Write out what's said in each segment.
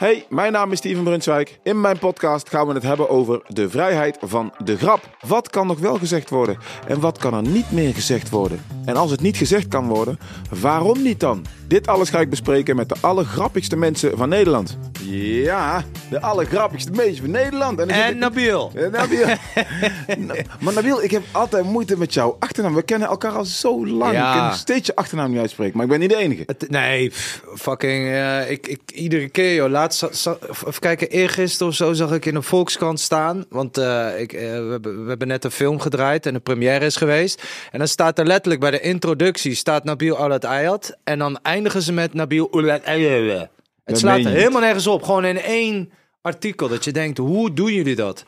Hey, mijn naam is Steven Brunswijk. In mijn podcast gaan we het hebben over de vrijheid van de grap. Wat kan nog wel gezegd worden en wat kan er niet meer gezegd worden? En als het niet gezegd kan worden, waarom niet dan? Dit alles ga ik bespreken met de allergrappigste mensen van Nederland. Ja, de allergrappigste meisje van Nederland. En, en Nabil. En Nabil. maar Nabil, ik heb altijd moeite met jouw achternaam. We kennen elkaar al zo lang. Ja. Ik kan steeds je achternaam niet uitspreken, maar ik ben niet de enige. nee, fucking... Eh, ik, ik, iedere keer, joh. Laatst, even kijken, eergisteren of zo zag ik in een Volkskrant staan. Want eh, ik, eh, we, hebben net een film gedraaid en de première is geweest. En dan staat er letterlijk bij de introductie, staat Nabil Alat Ayat. En dan eindigen ze met Nabil Ulat Ayat. Het slaat helemaal nergens op. Gewoon in één artikel dat je denkt, hoe doen jullie dat?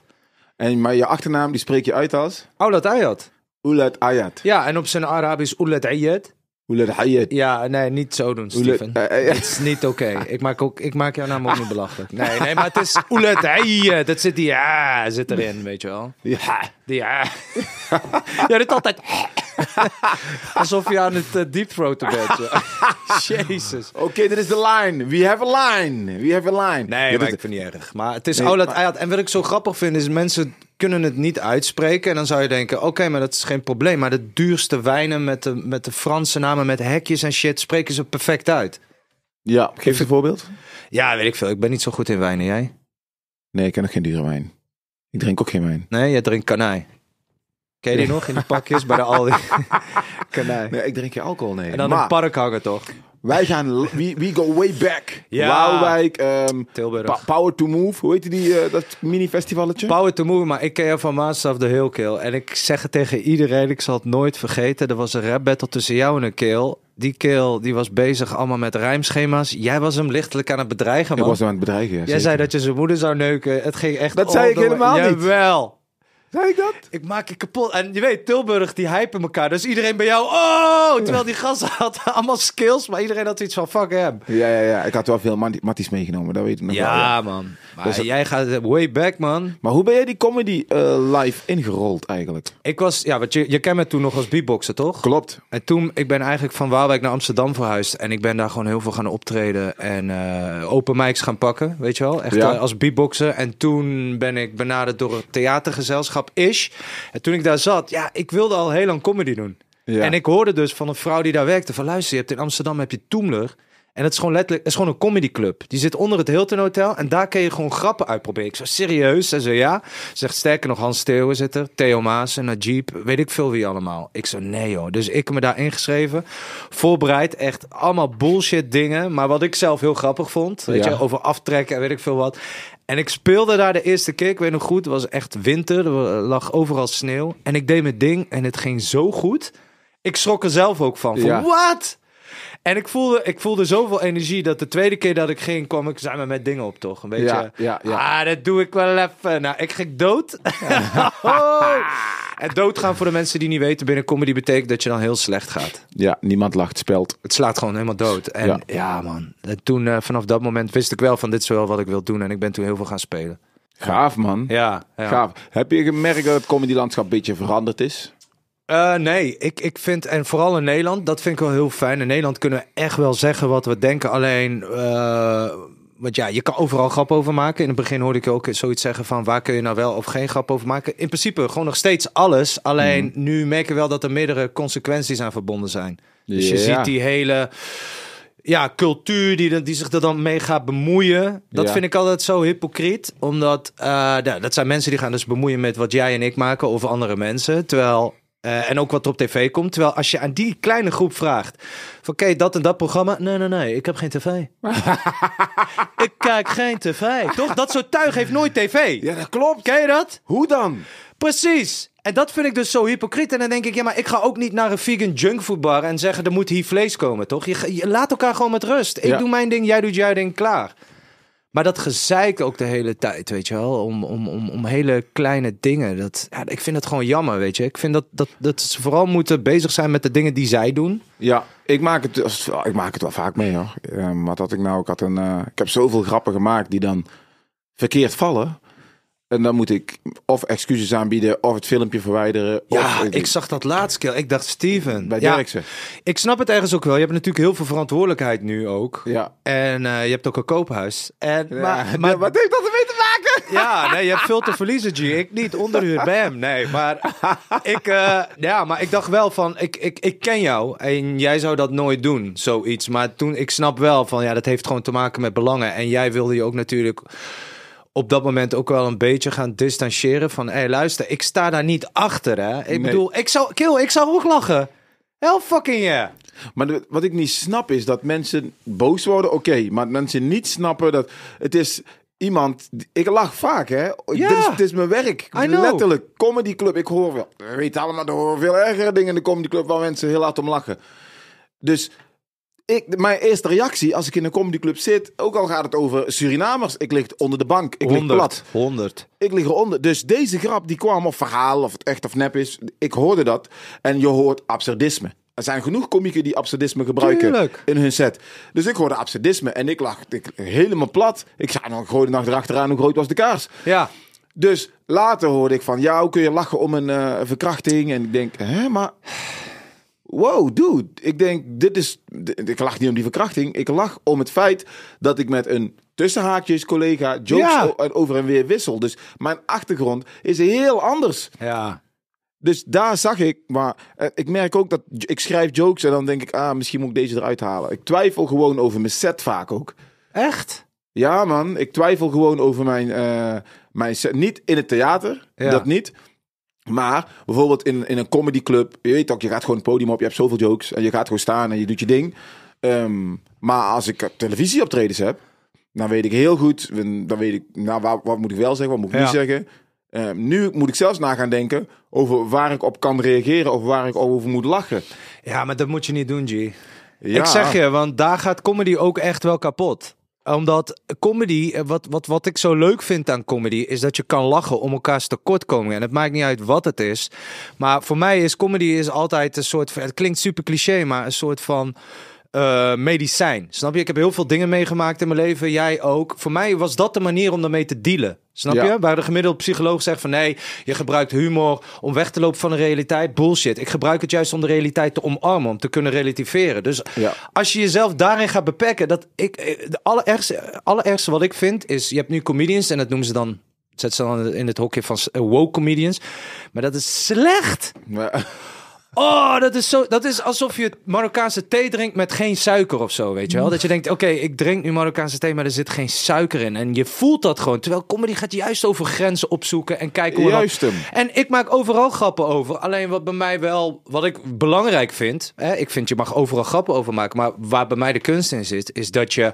En, maar je achternaam die spreek je uit als? Oulat Ayat. Oulat Ayat. Ja, en op zijn Arabisch Oulat Ayat. Oulat Ayat. Ja, nee, niet zo doen, Steven. Het is niet oké. Okay. Ik maak Ik, ik maak jouw naam ook niet belachelijk. Nee, nee, maar het is Oulat Ayat. Dat zit die ja zit erin, weet je wel. Ja. Die ja. dat altijd Alsof je aan het uh, deep throat bent. Jezus. Oké, okay, dit is de line. We have a line. We have a line. Nee, ja, maar ik vind het niet erg. Maar het is nee, oh, ah, En wat ik zo grappig vind, is mensen kunnen het niet uitspreken. En dan zou je denken, oké, maar dat is geen probleem. Maar de duurste wijnen met de, met de Franse namen, met hekjes en shit, spreken ze perfect uit. Ja, geef een voorbeeld. Ja, weet ik veel. Ik ben niet zo goed in wijnen. Jij? Nee, ik ken nog geen dure wijn. Ik drink ook geen wijn. Nee, jij drinkt kanai. Ken je die nog? In de pakjes bij de Aldi. Kanij. Nee, ik drink je alcohol, nee. En dan maar, een park hangen, toch? Wij gaan, we, we go way back. Ja. Waalwijk, ehm, Tilburg. Power to Move, hoe heet die, eh, dat mini-festivalletje? Power to Move, maar ik ken jou van Masters of the Hill Kill. En ik zeg het tegen iedereen, ik zal het nooit vergeten. Er was een rap battle tussen jou en een kill. Die kill die was bezig allemaal met rijmschema's. Jij was hem lichtelijk aan het bedreigen, man. Ik was hem aan het bedreigen, Jij zei dat je zijn moeder zou neuken. Het ging echt... Dat zei ik helemaal niet. Jawel. Zeg ik dat? Ik maak je kapot. En je weet, Tilburg, die hypen elkaar. Dus iedereen bij jou, oh! Terwijl die gasten had allemaal skills, maar iedereen had iets van, fuck hem. Ja, ja, ja. Ik had wel veel matties meegenomen, dat weet ik nog ja, wel. Ja, man. dus, eh, jij gaat way back, man. Maar hoe ben jij die comedy eh, live ingerold eigenlijk? Ik was, ja, want je, je kent me toen nog als beatboxer, toch? Klopt. En toen, ik ben eigenlijk van Waalwijk naar Amsterdam verhuisd. En ik ben daar gewoon heel veel gaan optreden. En uh, open mics gaan pakken, weet je wel? Echt ja. als beatboxer. En toen ben ik benaderd door het theatergezelschap is. En toen ik daar zat, ja, ik wilde al heel lang comedy doen. En ik hoorde dus van een vrouw die daar werkte van luister, je hebt in Amsterdam heb je Toemler. En het is gewoon letterlijk, het is gewoon een club Die zit onder het Hilton Hotel en daar kun je gewoon grappen uitproberen. Ik zo serieus? En zo ja. Zegt sterker nog, Hans Theo zitten Theo Maas en Najib, weet ik veel wie allemaal. Ik zo nee joh. Dus ik heb me daar ingeschreven, voorbereid, echt allemaal bullshit dingen. Maar wat ik zelf heel grappig vond, weet je, over aftrekken en weet ik veel wat. En ik speelde daar de eerste keer, ik weet nog goed, het was echt winter, er lag overal sneeuw. En ik deed mijn ding en het ging zo goed. Ik schrok er zelf ook van. van Wat? En ik voelde, ik voelde zoveel energie dat de tweede keer dat ik ging, kwam ik samen met dingen op, toch? Een beetje, ja, ja, ja. ah, dat doe ik wel even. Nou, ik ging dood. Oh. En doodgaan voor de mensen die niet weten binnen comedy betekent dat je dan heel slecht gaat. Ja, niemand lacht, spelt. Het slaat gewoon helemaal dood. En ja, man. toen, eh, vanaf dat moment wist ik wel van dit is wel wat ik wil doen. En ik ben toen heel veel gaan spelen. Gaaf, man. Ja, ja. Gaaf. Heb je gemerkt dat het comedylandschap een beetje veranderd is? Eh, nee, ik, ik vind, en vooral in Nederland, dat vind ik wel heel fijn. In Nederland kunnen we echt wel zeggen wat we denken. Alleen, eh, want ja, je kan overal grap over maken. In het begin hoorde ik ook zoiets zeggen van waar kun je nou wel of geen grap over maken. In principe gewoon nog steeds alles. Alleen mhm. nu merk je wel dat er meerdere consequenties aan verbonden zijn. Dus je ziet die hele ja, cultuur die, die zich er dan mee gaat bemoeien. Dat vind ik altijd zo hypocriet. Omdat eh, dat zijn mensen die gaan dus bemoeien met wat jij en ik maken over andere mensen. Terwijl eh, en ook wat er op tv komt. Terwijl als je aan die kleine groep vraagt: van oké, dat en dat programma. Nee, nee, nee, ik heb geen tv. ik kijk geen tv. Toch? Dat soort tuig heeft nooit tv. Ja, dat klopt. Ken je dat? Hoe dan? Precies. En dat vind ik dus zo hypocriet. En dan denk ik, ja, maar ik ga ook niet naar een vegan junkfoodbar en zeggen, er moet hier vlees komen, toch? Je, laat elkaar gewoon met rust. Ik doe mijn ding, jij doet jouw ding, klaar. Maar dat gezeik ook de hele tijd, weet je wel. Om, om, om, om hele kleine dingen. Dat, ja, ik vind dat gewoon jammer, weet je. Ik vind dat, dat, dat ze vooral moeten bezig zijn met de dingen die zij doen. Ja, ik maak het, oh, ik maak het wel vaak mee, hoor. wat ehm, had ik nou? Ik, had een, eh, ik heb zoveel grappen gemaakt die dan verkeerd vallen. En dan moet ik of excuses aanbieden, of het filmpje verwijderen. Ja, ik zag dat laatst keer. Ik dacht, Steven. Bij ja, Ik snap het ergens ook wel. Je hebt natuurlijk heel veel verantwoordelijkheid nu ook. Ja. En eh, je hebt ook een koophuis. En, maar, maar... wat heeft dat ermee te maken? Ja, nee, je hebt veel te verliezen, G. Ik niet. Onderhuur, bam. Nee, maar ik, eh, ja, maar ik dacht wel van, ik, ik, ik ken jou en jij zou dat nooit doen, zoiets. Maar toen, ik snap wel van, ja, dat heeft gewoon te maken met belangen. En jij wilde je ook natuurlijk op dat moment ook wel een beetje gaan distancieren van... hé, hey, luister, ik sta daar niet achter, hè. Ik bedoel, ik zou, kill, ik zou ook lachen. Hell fucking yeah. Maar de, wat ik niet snap is dat mensen boos worden, oké. maar mensen niet snappen dat het is iemand... Ik lach vaak, hè. Ja. Dit is, dit is mijn werk. Letterlijk, comedy club. Ik hoor wel, weet allemaal, er horen veel ergere dingen in de comedy club... waar mensen heel hard om lachen. Dus ik, mijn eerste reactie als ik in een comedyclub zit, ook al gaat het over Surinamers, ik lig onder de bank, ik 100, lig plat. 100. Ik lig eronder. Dus deze grap die kwam op verhaal, of het echt of nep is, ik hoorde dat. En je hoort absurdisme. Er zijn genoeg komieken die absurdisme gebruiken in hun set. Dus ik hoorde absurdisme en ik lag ik, helemaal plat. Ik zei, nog, een de nacht erachteraan, hoe groot was de kaars? Ja. Dus later hoorde ik van, ja, hoe kun je lachen om een eh, verkrachting? En ik denk, hè, maar wow, dude. Ik denk, dit is. Ik lach niet om die verkrachting. Ik lach om het feit dat ik met een tussenhaakjes collega jokes over en weer wissel. Dus mijn achtergrond is heel anders. Ja. Dus daar zag ik, maar eh, ik merk ook dat ik schrijf jokes en dan denk ik, ah, misschien moet ik deze eruit halen. Ik twijfel gewoon over mijn set vaak ook. Echt? Ja, man. Ik twijfel gewoon over mijn, eh, mijn set. Niet in het theater, dat niet. Maar bijvoorbeeld in, in een comedyclub, je weet ook, je gaat gewoon het podium op, je hebt zoveel jokes en je gaat gewoon staan en je doet je ding. Ehm, maar als ik televisieoptredens heb, dan weet ik heel goed, dan weet ik, nou, wat, wat moet ik wel zeggen, wat moet ik niet zeggen. Ehm, nu moet ik zelfs na gaan denken over waar ik op kan reageren of waar ik over moet lachen. Ja, maar dat moet je niet doen, G. Ja. Ik zeg je, want daar gaat comedy ook echt wel kapot omdat comedy, eh, wat, wat, wat ik zo leuk vind aan comedy, is dat je kan lachen om elkaars tekortkomingen. En het maakt niet uit wat het is. Maar voor mij is comedy is altijd een soort van, het klinkt super cliché, maar een soort van eh, medicijn. Snap je? Ik heb heel veel dingen meegemaakt in mijn leven. Jij ook. Voor mij was dat de manier om daarmee te dealen. Snap je? Waar de gemiddelde psycholoog zegt van nee, je gebruikt humor om weg te lopen van de realiteit. Bullshit. Ik gebruik het juist om de realiteit te omarmen, om te kunnen relativeren. Dus ja. als je jezelf daarin gaat beperken, dat ik, eh, de allerergste, allerergste wat ik vind is, je hebt nu comedians en dat noemen ze dan, zet ze dan in het hokje van woke comedians. Maar dat is slecht. Oh, dat is, zo, dat is alsof je Marokkaanse thee drinkt met geen suiker of zo, weet je wel? Dat je denkt, oké, ik drink nu Marokkaanse thee, maar er zit geen suiker in. En je voelt dat gewoon. Terwijl comedy gaat juist over grenzen opzoeken en kijken hoe... Juist hem. En ik maak overal grappen over. Alleen wat bij mij wel, wat ik belangrijk vind... Hè, ik vind, je mag overal grappen over maken. Maar waar bij mij de kunst in zit, is dat je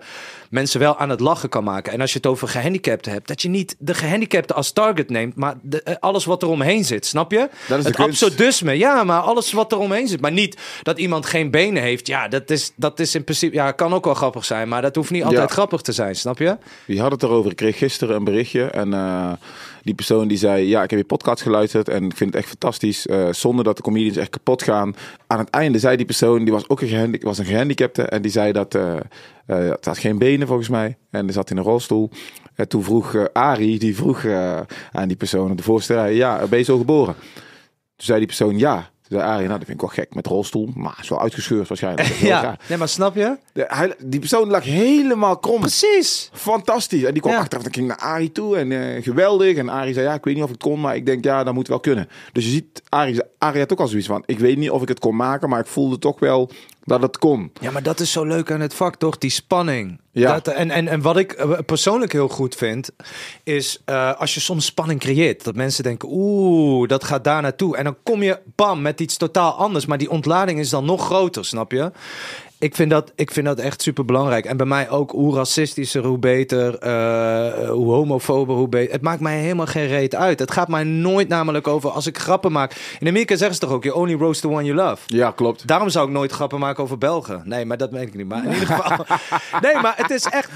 mensen wel aan het lachen kan maken. En als je het over gehandicapten hebt, dat je niet de gehandicapten als target neemt, maar de, eh, alles wat er omheen zit, snap je? Dat is het absurdisme, ja, maar alles wat er omheen zit. Maar niet dat iemand geen benen heeft, ja, dat is, dat is in principe, ja, kan ook wel grappig zijn, maar dat hoeft niet altijd grappig te zijn, snap je? Wie had het erover, ik kreeg gisteren een berichtje en... Eh, die persoon die zei: Ja, ik heb je podcast geluisterd en ik vind het echt fantastisch. Eh, zonder dat de comedians echt kapot gaan. Aan het einde zei die persoon, die was ook een, was een gehandicapte. En die zei dat. Uh, het had geen benen volgens mij. En die zat in een rolstoel. En toen vroeg Ari die vroeg aan die persoon, de voorstel: Ja, ben je zo geboren? Toen zei die persoon: Ja. Toen Arie, nou, dat vind ik wel gek met rolstoel. Maar zo uitgescheurd waarschijnlijk. ja, nee, maar snap je? De, hij, die persoon lag helemaal krom. Precies. Fantastisch. En die kwam achteraf, dan ging naar Arie toe. En eh, geweldig. En Arie zei, ja, ik weet niet of ik het kon. Maar ik denk, ja, dat moet wel kunnen. Dus je ziet, Arie, Arie had ook al zoiets van... Ik weet niet of ik het kon maken, maar ik voelde toch wel dat het Ja, maar dat is zo leuk aan het vak, toch? Die spanning. Ja. Dat, en, en, en wat ik eh, persoonlijk heel goed vind, is eh, als je soms spanning creëert. Dat mensen denken, oeh, dat gaat daar naartoe. En dan kom je, bam, met iets totaal anders. Maar die ontlading is dan nog groter, snap je? Ik vind, dat, ik vind dat echt super belangrijk. En bij mij ook hoe racistischer, hoe beter. Eh, hoe homofober, hoe beter. Het maakt mij helemaal geen reet uit. Het gaat mij nooit namelijk over als ik grappen maak. In Amerika zeggen ze toch ook: You only roast the one you love. Ja, klopt. Daarom zou ik nooit grappen maken over Belgen. Nee, maar dat weet ik niet. Maar in ieder geval. nee, maar het is echt.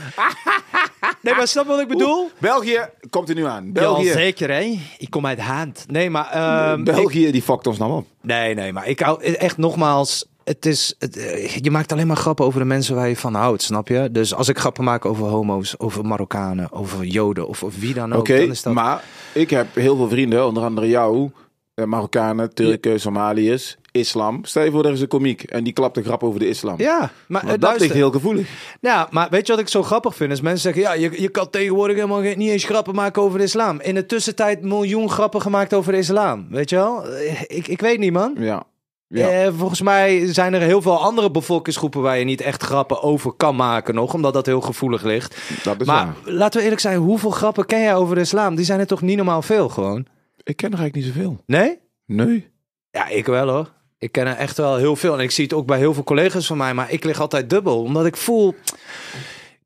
Nee, maar snap wat ik bedoel? België komt er nu aan. België. zeker, hè? Ik kom uit Haand. Nee, maar. Ehm, België, die fuckt ons nou op. Nee, nee, maar ik hou echt nogmaals het is, eh, je maakt alleen maar grappen over de mensen waar je van houdt, snap je? Dus als ik grappen maak over homo's, over Marokkanen, over Joden of, of wie dan ook, dan is dat... maar ik heb heel veel vrienden, onder andere jou, eh, Marokkanen, Turken, Somaliërs, islam. Stel je voor, er is een komiek en die klapt een grap over de islam. Ja, maar eh, dat ligt heel gevoelig. Ja, maar weet je wat ik zo grappig vind? Is mensen zeggen, ja, je, je kan tegenwoordig helemaal niet eens grappen maken over de islam. In de tussentijd miljoen grappen gemaakt over de islam, weet je wel? Ik, ik weet niet, man. Ja, ja. Eh, volgens mij zijn er heel veel andere bevolkingsgroepen waar je niet echt grappen over kan maken nog, omdat dat heel gevoelig ligt. maar laten we eerlijk zijn, hoeveel grappen ken jij over de islam? Die zijn er toch niet normaal veel gewoon? Ik ken er eigenlijk niet zoveel. Nee? Nee. Ja, ik wel hoor. Ik ken er echt wel heel veel. En ik zie het ook bij heel veel collega's van mij, maar ik lig altijd dubbel, omdat ik voel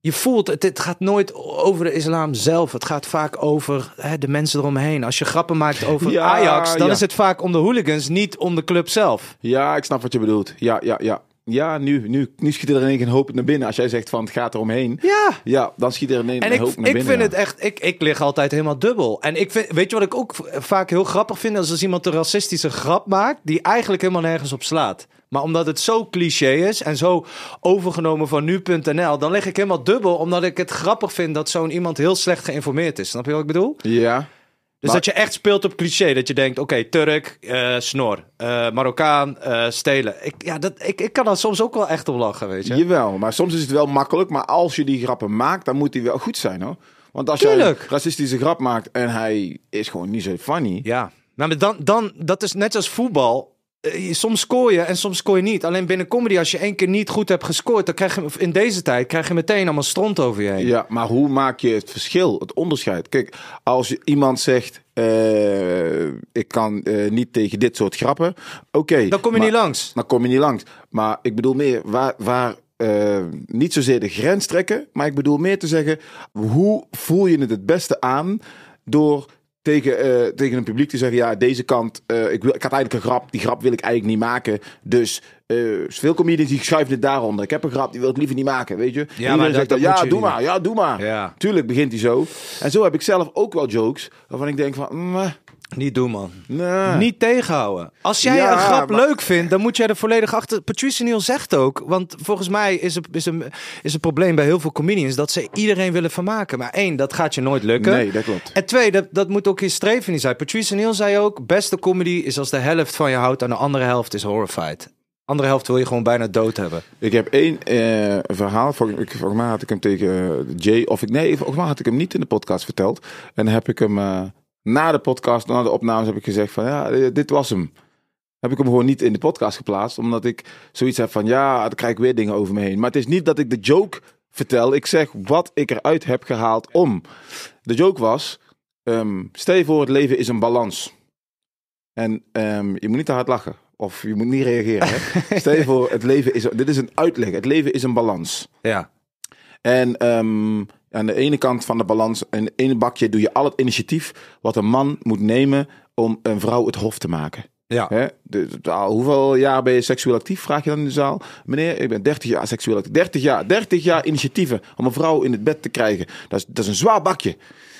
je voelt, het, het gaat nooit over de islam zelf. Het gaat vaak over hè, de mensen eromheen. Als je grappen maakt over Ajax, dan is het vaak om de hooligans, niet om de club zelf. Ja, ik snap wat je bedoelt. Ja, ja, ja. Ja, nu, nu, nu schiet er ineens een hoop naar binnen. Als jij zegt van het gaat eromheen. Ja. Ja, dan schiet er ineens een hoop naar binnen. En ik vind het echt, ik, ik lig altijd helemaal dubbel. En ik vind, weet je wat ik ook vaak heel grappig vind? Als, als iemand een racistische grap maakt die eigenlijk helemaal nergens op slaat. Maar omdat het zo cliché is en zo overgenomen van nu.nl, dan leg ik helemaal dubbel. Omdat ik het grappig vind dat zo'n iemand heel slecht geïnformeerd is. Snap je wat ik bedoel? Ja. Dus dat je echt speelt op cliché. Dat je denkt, oké, Turk, uh, snor, eh, Marokkaan, eh, stelen. Ik, ja, dat, ik, ik kan daar soms ook wel echt op lachen, weet je. Jawel, maar soms is het wel makkelijk. Maar als je die grappen maakt, dan moet die wel goed zijn, hoor. Want als Tuurlijk. je een racistische grap maakt en hij is gewoon niet zo funny... Ja, nou, maar dan, dan, dat is net als voetbal eh, soms scoor je en soms scoor je niet. Alleen binnen comedy, als je één keer niet goed hebt gescoord, dan krijg je in deze tijd krijg je meteen allemaal stront over je heen. Ja, maar hoe maak je het verschil, het onderscheid? Kijk, als iemand zegt. Eh, ik kan eh, niet tegen dit soort grappen. Oké. dan kom je niet langs. Dan kom je niet langs. Maar ik bedoel meer, waar, waar niet zozeer de grens trekken, maar ik bedoel meer te zeggen, hoe voel je het het beste aan door tegen, eh, tegen een publiek te zeggen: ja, deze kant, eh, ik, wil, ik had eigenlijk een grap, die grap wil ik eigenlijk niet maken. Dus eh, veel comedians die schuiven het daaronder. Ik heb een grap, die wil ik liever niet maken, weet je. Ja, zegt dan, ja, doe maar, ja, doe maar, Tuurlijk begint hij zo. En zo heb ik zelf ook wel jokes waarvan ik denk van... Mm, niet doen, man. Nee. Niet tegenhouden. Als jij een grap leuk vindt, dan moet jij er volledig achter. Patrice Neal zegt ook, want volgens mij is het, is, een, is het probleem bij heel veel comedians dat ze iedereen willen vermaken. Maar één, dat gaat je nooit lukken. Nee, dat klopt. En twee, dat, dat moet ook je streven niet zijn. Patrice Neal zei ook: beste comedy is als de helft van je houdt en de andere helft is horrified. Andere helft wil je gewoon bijna dood hebben. Ik heb één eh, verhaal. Volgens mij had ik hem tegen eh, Jay. Of ik, nee, volgens mij had ik hem niet in de podcast verteld. En heb ik hem. Eh, na de podcast, na de opnames, heb ik gezegd van ja, eh, dit was hem. Heb ik hem gewoon niet in de podcast geplaatst, omdat ik zoiets heb van ja, dan krijg ik weer dingen over me heen. Maar het is niet dat ik de joke vertel, ik zeg wat ik eruit heb gehaald om. De joke was, um, stel je voor het leven is een balans. En ehm, je moet niet te hard lachen. Of je moet niet reageren. Hè? Stel je voor, het leven is. Dit is een uitleg. Het leven is een balans. Ja. En ehm, aan de ene kant van de balans, in één bakje doe je al het initiatief wat een man moet nemen om een vrouw het hof te maken. Ja. Hè? hoeveel jaar ben je seksueel actief? Vraag je dan in de zaal. Meneer, ik ben 30 jaar seksueel actief. 30 jaar, 30 jaar initiatieven om een vrouw in het bed te krijgen. Dat is, dat is een zwaar bakje.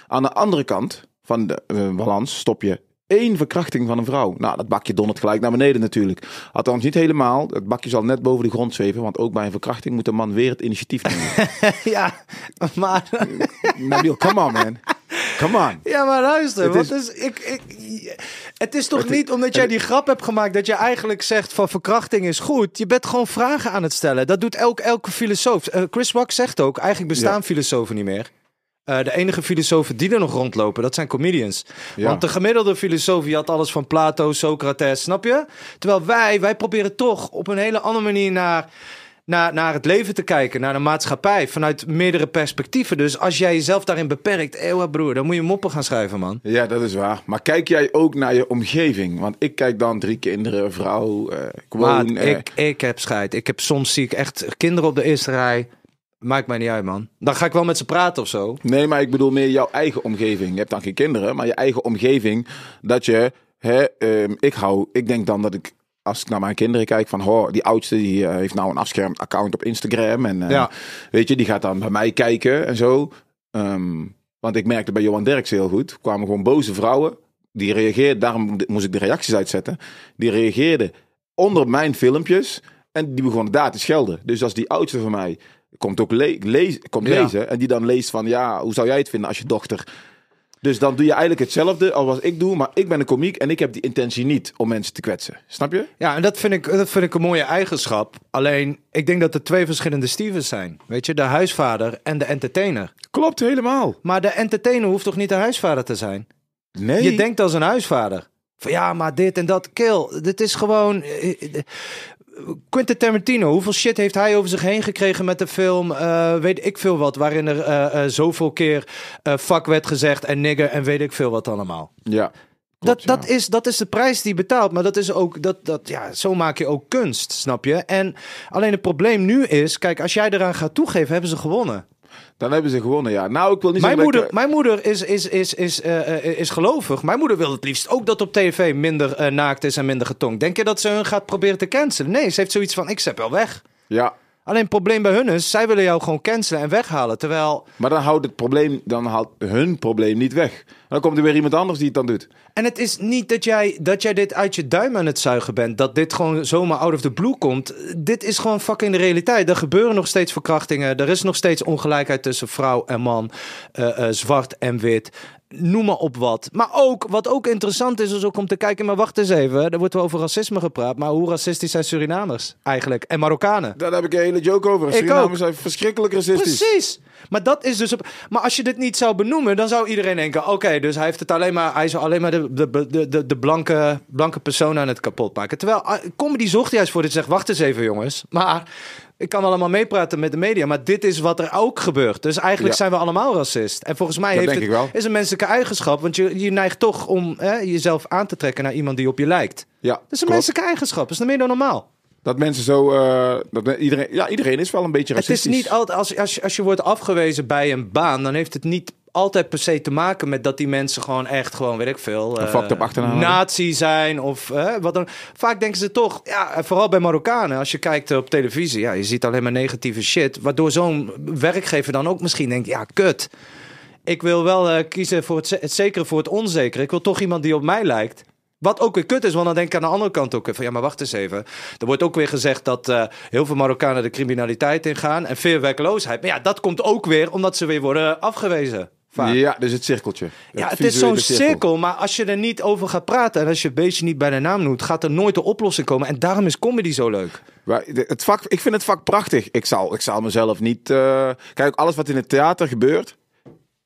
Aan de andere kant van de eh, balans stop je één verkrachting van een vrouw. Nou, dat bakje dondert gelijk naar beneden natuurlijk. Althans, niet helemaal. Het bakje zal net boven de grond zweven. Want ook bij een verkrachting moet een man weer het initiatief nemen. ja, maar... come on man. Come on. Ja, maar luister. Het is, ik, ik, het is toch niet omdat jij die grap hebt gemaakt dat je eigenlijk zegt van verkrachting is goed. Je bent gewoon vragen aan het stellen. Dat doet elk, elke filosoof. Eh, Chris Rock zegt ook, eigenlijk bestaan filosofen niet meer. Eh, de enige filosofen die er nog rondlopen, dat zijn comedians. Want de gemiddelde filosofie had alles van Plato, Socrates, snap je? Terwijl wij, wij proberen toch op een hele andere manier naar, naar, naar het leven te kijken, naar de maatschappij, vanuit meerdere perspectieven. Dus als jij jezelf daarin beperkt, eeuwig eh, broer, dan moet je moppen gaan schrijven, man. Ja, dat is waar. Maar kijk jij ook naar je omgeving? Want ik kijk dan drie kinderen, vrouw, uh, eh, gewoon... ik, ik heb scheid. Ik heb soms zie ik echt kinderen op de eerste rij. Maakt mij niet uit, man. Dan ga ik wel met ze praten of zo. Nee, maar ik bedoel meer jouw eigen omgeving. Je hebt dan geen kinderen, maar je eigen omgeving. Dat je, hè, ehm, ik hou, ik denk dan dat ik als ik naar mijn kinderen kijk, van hoor, die oudste die eh, heeft nou een afschermd account op Instagram. En eh, ja. weet je, die gaat dan bij mij kijken en zo. Ehm, want ik merkte bij Johan Derks heel goed. kwamen gewoon boze vrouwen. Die reageerden, daarom moest ik de reacties uitzetten. Die reageerden onder mijn filmpjes. En die begonnen daar te schelden. Dus als die oudste van mij komt ook le komt lezen. En die dan leest van, ja, hoe zou jij het vinden als je dochter... Dus dan doe je eigenlijk hetzelfde als wat ik doe, maar ik ben een komiek en ik heb die intentie niet om mensen te kwetsen. Snap je? Ja, en dat vind ik, dat vind ik een mooie eigenschap. Alleen, ik denk dat er twee verschillende Stevens zijn. Weet je, de huisvader en de entertainer. Klopt, helemaal. Maar de entertainer hoeft toch niet de huisvader te zijn? Nee. Je denkt als een huisvader. Van ja, maar dit en dat. Kill. Dit is gewoon. Eh, eh, Quentin Tarantino, hoeveel shit heeft hij over zich heen gekregen met de film? Eh, weet ik veel wat, waarin er eh, eh, zoveel keer fuck werd gezegd en nigger en weet ik veel wat allemaal. Ja. dat, dat, is, dat is de prijs die betaalt. Maar dat is ook, dat, dat, ja, zo maak je ook kunst, snap je? En alleen het probleem nu is, kijk, als jij eraan gaat toegeven, hebben ze gewonnen dan hebben ze gewonnen. Ja. Nou, ik wil niet mijn moeder, eh, mijn moeder is, is, is, is, eh, eh, is gelovig. Mijn moeder wil het liefst ook dat op tv minder naakt is en minder getongd. Denk je dat ze hun gaat proberen te cancelen? Nee, ze heeft zoiets van: ik zet wel weg. Ja, Alleen het probleem bij hun is, zij willen jou gewoon cancelen en weghalen. Terwijl... Maar dan houdt het probleem, dan haalt hun probleem niet weg. Dan komt er weer iemand anders die het dan doet. En het is niet dat jij, dat jij dit uit je duim aan het zuigen bent. Dat dit gewoon zomaar out of the blue komt. Dit is gewoon fucking de realiteit. Er gebeuren nog steeds verkrachtingen. Er is nog steeds ongelijkheid tussen vrouw en man. Eh, eh, zwart en wit noem maar op wat. Maar ook, wat ook interessant is, is ook om te kijken, maar wacht eens even, er wordt wel over racisme gepraat, maar hoe racistisch zijn Surinamers eigenlijk? En Marokkanen? Daar heb ik een hele joke over. Surinamers zijn verschrikkelijk racistisch. Precies! Maar dat is dus... Op... Maar als je dit niet zou benoemen, dan zou iedereen denken, oké, dus hij heeft het alleen maar, hij zou alleen maar de, de, de, de, de blanke, blanke persoon aan het kapot maken. Terwijl, ah, comedy zorgt juist voor dit, zeg. wacht eens even jongens, maar ik kan allemaal meepraten met de media, maar dit is wat er ook gebeurt. Dus eigenlijk zijn we allemaal racist. En volgens mij heeft het, is een menselijke eigenschap, want je, je neigt toch om hè, jezelf aan te trekken naar iemand die op je lijkt. Ja, dat is een menselijke eigenschap, dat is meer dan normaal. Dat mensen zo. Eh, dat iedereen, ja, iedereen is wel een beetje racistisch. Het is niet altijd. Als, als, als je wordt afgewezen bij een baan, dan heeft het niet altijd per se te maken met dat die mensen gewoon echt gewoon, weet ik veel, uh, nazi zijn of wat dan. Vaak denken ze toch, ja, vooral bij Marokkanen, als je kijkt op televisie, ja, je ziet alleen maar negatieve shit. Waardoor zo'n werkgever dan ook misschien denkt, ja, kut. Ik wil wel eh, kiezen voor het, het zekere voor het onzekere. Ik wil toch iemand die op mij lijkt. Wat ook weer kut is, want dan denk ik aan de andere kant ook van ja, maar wacht eens even. Er wordt ook weer gezegd dat eh, heel veel Marokkanen de criminaliteit ingaan en veel werkloosheid. Maar ja, dat komt ook weer omdat ze weer worden afgewezen. Ja, dus het cirkeltje. Het ja, het is zo'n cirkel. maar als je er niet over gaat praten en als je het beestje niet bij de naam noemt, gaat er nooit de oplossing komen. En daarom is comedy zo leuk. Maar het vak, ik vind het vak prachtig. Ik zal, ik zal mezelf niet. Eh, kijk, alles wat in het theater gebeurt,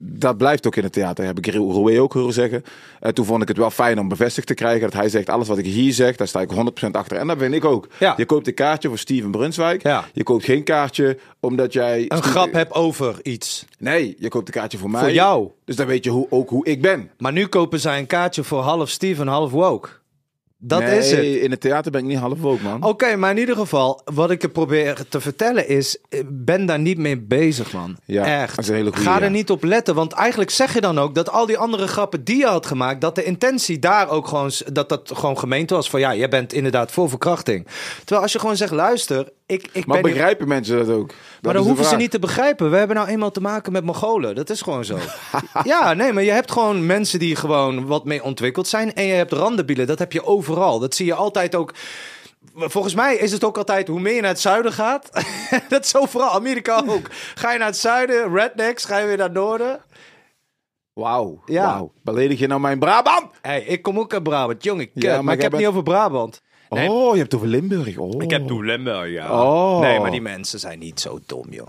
dat blijft ook in het theater, heb ik Rui ook horen zeggen. En eh, toen vond ik het wel fijn om bevestigd te krijgen dat hij zegt: alles wat ik hier zeg, daar sta ik 100% achter. En dat ben ik ook. Je koopt een kaartje voor Steven Brunswijk. Je koopt geen kaartje omdat jij. Een grap hebt over iets. Nee, je koopt een kaartje voor mij. Voor jou. Dus dan weet je hoe, ook hoe ik ben. Maar nu kopen zij een kaartje voor half Steven, half woke. Dat nee, is het. in het theater ben ik niet half ook, man. Oké, maar in ieder geval, wat ik probeer te vertellen is... Eh, ben daar niet mee bezig, man. Ja, Echt. Ga er niet op letten. Want eigenlijk zeg je dan ook dat al die andere grappen die je had gemaakt... dat de intentie daar ook gewoon... dat dat gewoon gemeente was van... ja, jij bent inderdaad voor verkrachting. Terwijl als je gewoon zegt, luister ik, ik maar begrijpen mensen dat ook? maar dan hoeven ze niet te begrijpen. We hebben nou eenmaal te maken met mogolen. Dat is gewoon zo. ja, nee, maar je hebt gewoon mensen die gewoon wat mee ontwikkeld zijn. En je hebt randenbielen. Dat heb je overal. Dat zie je altijd ook. Volgens mij is het ook altijd hoe meer je naar het zuiden gaat. dat is vooral Amerika ook. Ga je naar het zuiden, rednecks. Ga je weer naar het noorden. Wauw. Ja. Wauw. Beledig je nou mijn Brabant? hey, ik kom ook uit Brabant, jongen. Ja, maar, ik heb het niet over Brabant. Oh, je hebt over Limburg. Oh. Ik heb over Limburg, ja. Oh. Nee, maar die mensen zijn niet zo dom, joh.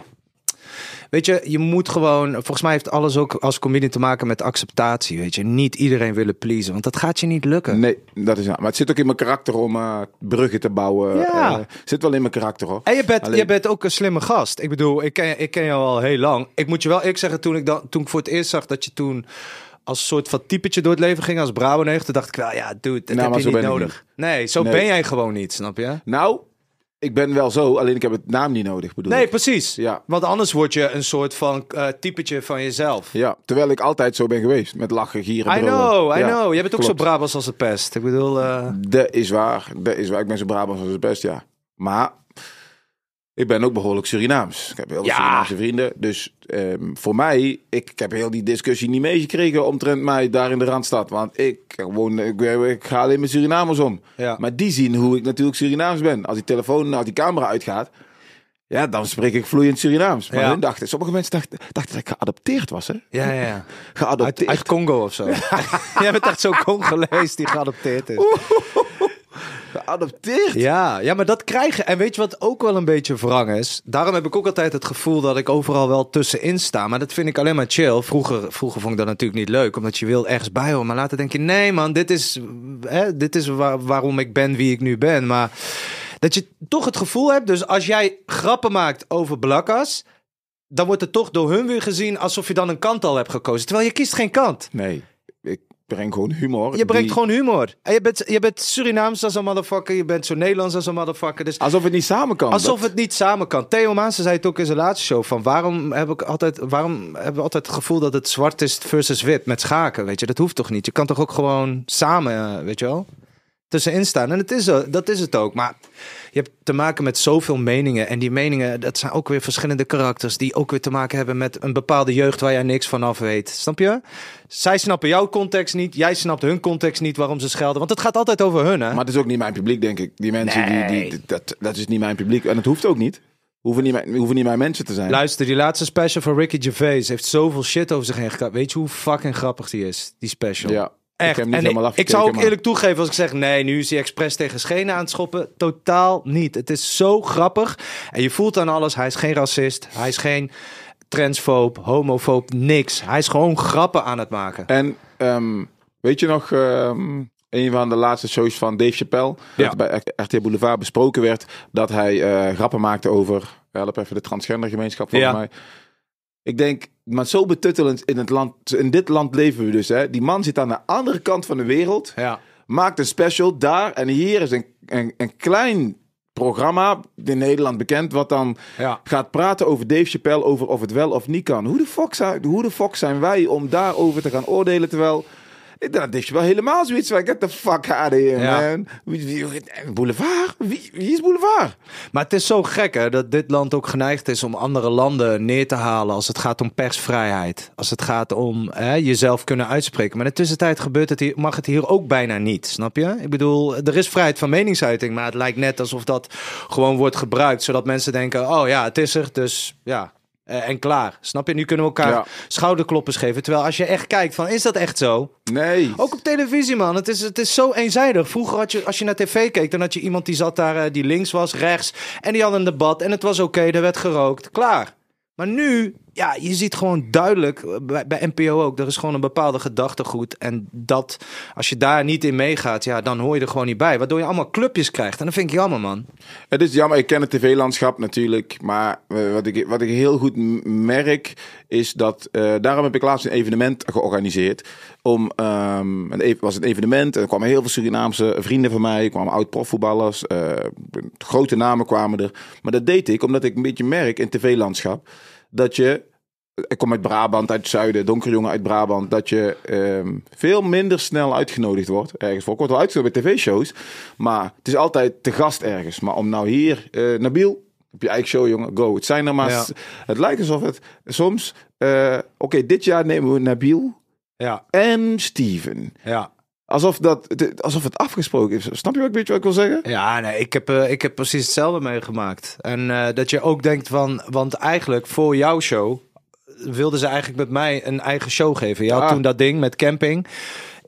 Weet je, je moet gewoon. Volgens mij heeft alles ook als comedian te maken met acceptatie. Weet je, niet iedereen willen pleasen, want dat gaat je niet lukken. Nee, dat is. Maar het zit ook in mijn karakter om eh, bruggen te bouwen. Ja. Eh, zit wel in mijn karakter hoor. En je bent, je bent ook een slimme gast. Ik bedoel, ik ken, ik ken jou al heel lang. Ik moet je wel eerlijk zeggen, toen ik, dan, toen ik voor het eerst zag dat je toen als een soort van typetje door het leven ging als Bravo 90, dacht ik wel, ja, dude, dat nou, heb je niet nodig. Nee, zo ben jij gewoon niet, snap je? Nou, ik ben wel zo, alleen ik heb het naam niet nodig, bedoel Nee, precies. Ja. Want anders word je een soort van uh, typetje van jezelf. Ja, terwijl ik altijd zo ben geweest. Met lachen, gieren, I know, I know. Jij bent ook zo Brabants als het pest. Ik bedoel... Uh... Dat is waar, dat is waar. Ik ben zo Brabants als het pest ja. Maar ik ben ook behoorlijk Surinaams. Ik heb heel veel ja. Surinaamse vrienden. Dus ehm, voor mij, ik, ik, heb heel die discussie niet meegekregen omtrent mij daar in de Randstad. Want ik, woon, ik, ik ga alleen met Surinamers om. Ja. Maar die zien hoe ik natuurlijk Surinaams ben. Als die telefoon, uit die camera uitgaat, ja, dan spreek ik vloeiend Surinaams. Maar ja. hun dachten, sommige mensen dachten, dachten dat ik geadopteerd was, hè? Ja, ja. Geadopteerd. Uit, Congo of zo. Ja. Jij bent echt zo'n Congolees die geadopteerd is. Geadopteerd? Ja, ja, maar dat krijgen. En weet je wat ook wel een beetje wrang is? Daarom heb ik ook altijd het gevoel dat ik overal wel tussenin sta. Maar dat vind ik alleen maar chill. Vroeger, vroeger vond ik dat natuurlijk niet leuk, omdat je wil ergens bij Maar later denk je, nee man, dit is, hè, dit is waarom ik ben wie ik nu ben. Maar dat je toch het gevoel hebt, dus als jij grappen maakt over blakkas... Dan wordt het toch door hun weer gezien alsof je dan een kant al hebt gekozen. Terwijl je kiest geen kant. Nee brengt gewoon humor. Je brengt gewoon humor. En je bent, je bent Surinaams als een motherfucker. Je bent zo Nederlands als een motherfucker. Dus alsof het niet samen kan. Alsof het niet samen kan. Theo Maassen zei het ook in zijn laatste show. Van waarom, heb ik altijd, waarom hebben we altijd het gevoel dat het zwart is versus wit met schaken? Weet je, dat hoeft toch niet? Je kan toch ook gewoon samen, eh, weet je wel? tussenin staan. En het is, dat is het ook. Maar je hebt te maken met zoveel meningen. En die meningen, dat zijn ook weer verschillende karakters. Die ook weer te maken hebben met een bepaalde jeugd waar jij niks van af weet. Snap je? Zij snappen jouw context niet. Jij snapt hun context niet waarom ze schelden. Want het gaat altijd over hun. Hè? Maar het is ook niet mijn publiek, denk ik. Die mensen, die, die, dat, dat is niet mijn publiek. En het hoeft ook niet. Hoeven niet, mijn, hoeven niet mijn mensen te zijn. Luister, die laatste special van Ricky Gervais heeft zoveel shit over zich heen gekapt. Weet je hoe fucking grappig die is, die special? Ja. Ik, zou ook eerlijk toegeven als ik zeg: nee, nu is hij expres tegen Schenen aan het schoppen. Totaal niet. Het is zo grappig. En je voelt aan alles: hij is geen racist. Hij is geen transfoob, homofoob, niks. Hij is gewoon grappen aan het maken. En ehm, weet je nog. Ehm, een van de laatste shows van Dave Chappelle, dat bij RT Boulevard besproken werd, dat hij eh, grappen maakte over, help even de transgender gemeenschap volgens mij, ik denk, maar zo betuttelend in, het land, in dit land leven we dus. Hè. Die man zit aan de andere kant van de wereld. Ja. Maakt een special daar en hier is een, een, een klein programma in Nederland bekend. Wat dan gaat praten over Dave Chappelle. Over of het wel of niet kan. Hoe de, fuck zijn, hoe de fuck zijn wij om daarover te gaan oordelen? Terwijl dan dacht, je wel helemaal zoiets van, get the fuck out of man. Eh, boulevard? Wie, wie, is Boulevard? Maar het is zo gek, dat dit land ook geneigd is om andere landen neer te halen als het gaat om persvrijheid. Als het gaat om hè, jezelf kunnen uitspreken. Maar in de tussentijd gebeurt het hier, mag het hier ook bijna niet, snap je? Ik bedoel, er is vrijheid van meningsuiting, maar het lijkt net alsof dat gewoon wordt gebruikt, zodat mensen denken, oh ja, het is er, dus ja, eh, en klaar. Snap je? Nu kunnen we elkaar ja. geven. Terwijl als je echt kijkt van, is dat echt zo? Nee. Ook op televisie, man. Het is, het is zo eenzijdig. Vroeger had je, als je naar tv keek, dan had je iemand die zat daar, eh, die links was, rechts. En die had een debat en het was oké, er werd gerookt. Klaar. Maar nu ja, je ziet gewoon duidelijk eh, bij, NPO ook, er is gewoon een bepaalde gedachtegoed. En dat, als je daar niet in meegaat, ja, dan hoor je er gewoon niet bij. Waardoor je allemaal clubjes krijgt. En dat vind ik jammer, man. Het is jammer, ik ken het tv-landschap natuurlijk. Maar eh, wat, ik, wat ik heel goed merk, is dat. Eh, daarom heb ik laatst een evenement georganiseerd. Om, ehm, e-, was een evenement en er kwamen heel veel Surinaamse vrienden van mij. kwamen oud-profvoetballers. Uh, grote namen kwamen er. Maar dat deed ik omdat ik een beetje merk in tv-landschap dat je ik kom uit Brabant, uit het zuiden, donkerjongen uit Brabant, dat je ehm, veel minder snel uitgenodigd wordt ergens voor. Ik word wel uitgenodigd bij tv-shows, maar het is altijd te gast ergens. Maar om nou hier, uh, Nabil, heb je eigen show, jongen, go. Het zijn er maar... Het lijkt alsof het soms... Eh, oké, dit jaar nemen we Nabil ja. en Steven. Ja. Alsof, dat, alsof het afgesproken is. Snap je wat, een beetje wat ik wil zeggen? Ja, nee, ik heb, eh, ik heb precies hetzelfde meegemaakt. En eh, dat je ook denkt van... Want eigenlijk voor jouw show eh, wilden ze eigenlijk met mij een eigen show geven. Je toen dat ding met camping.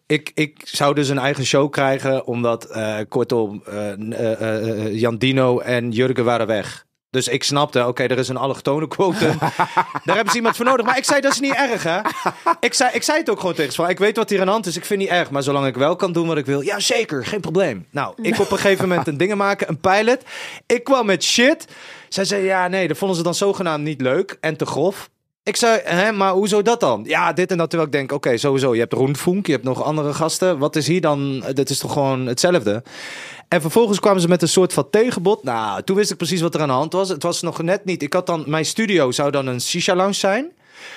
Ik, ik zou dus een eigen show krijgen, omdat kortom, Jan Dino en Jurgen waren weg. Dus ik snapte, oké, er is een allochtone quote. Daar hebben ze iemand voor nodig. Maar ik zei, dat is niet erg, hè? Ik zei, ik zei het ook gewoon tegen ze. Van, ik weet wat hier aan de hand is. Ik vind het niet erg. Maar zolang ik wel kan doen wat ik wil. Ja, zeker. Geen probleem. Nou, ik op een gegeven moment een dingen maken. Een pilot. Ik kwam met shit. Zij zei, ja, nee, dat vonden ze dan zogenaamd niet leuk. En te grof. Ik zei, hè, maar hoezo dat dan? Ja, dit en dat. Terwijl ik denk, oké, sowieso. Je hebt Roenfunk, je hebt nog andere gasten. Wat is hier dan? Dit is toch gewoon hetzelfde? En vervolgens kwamen ze met een soort van tegenbod. Nou, toen wist ik precies wat er aan de hand was. Het was nog net niet. Ik had dan, mijn studio zou dan een shisha lounge zijn.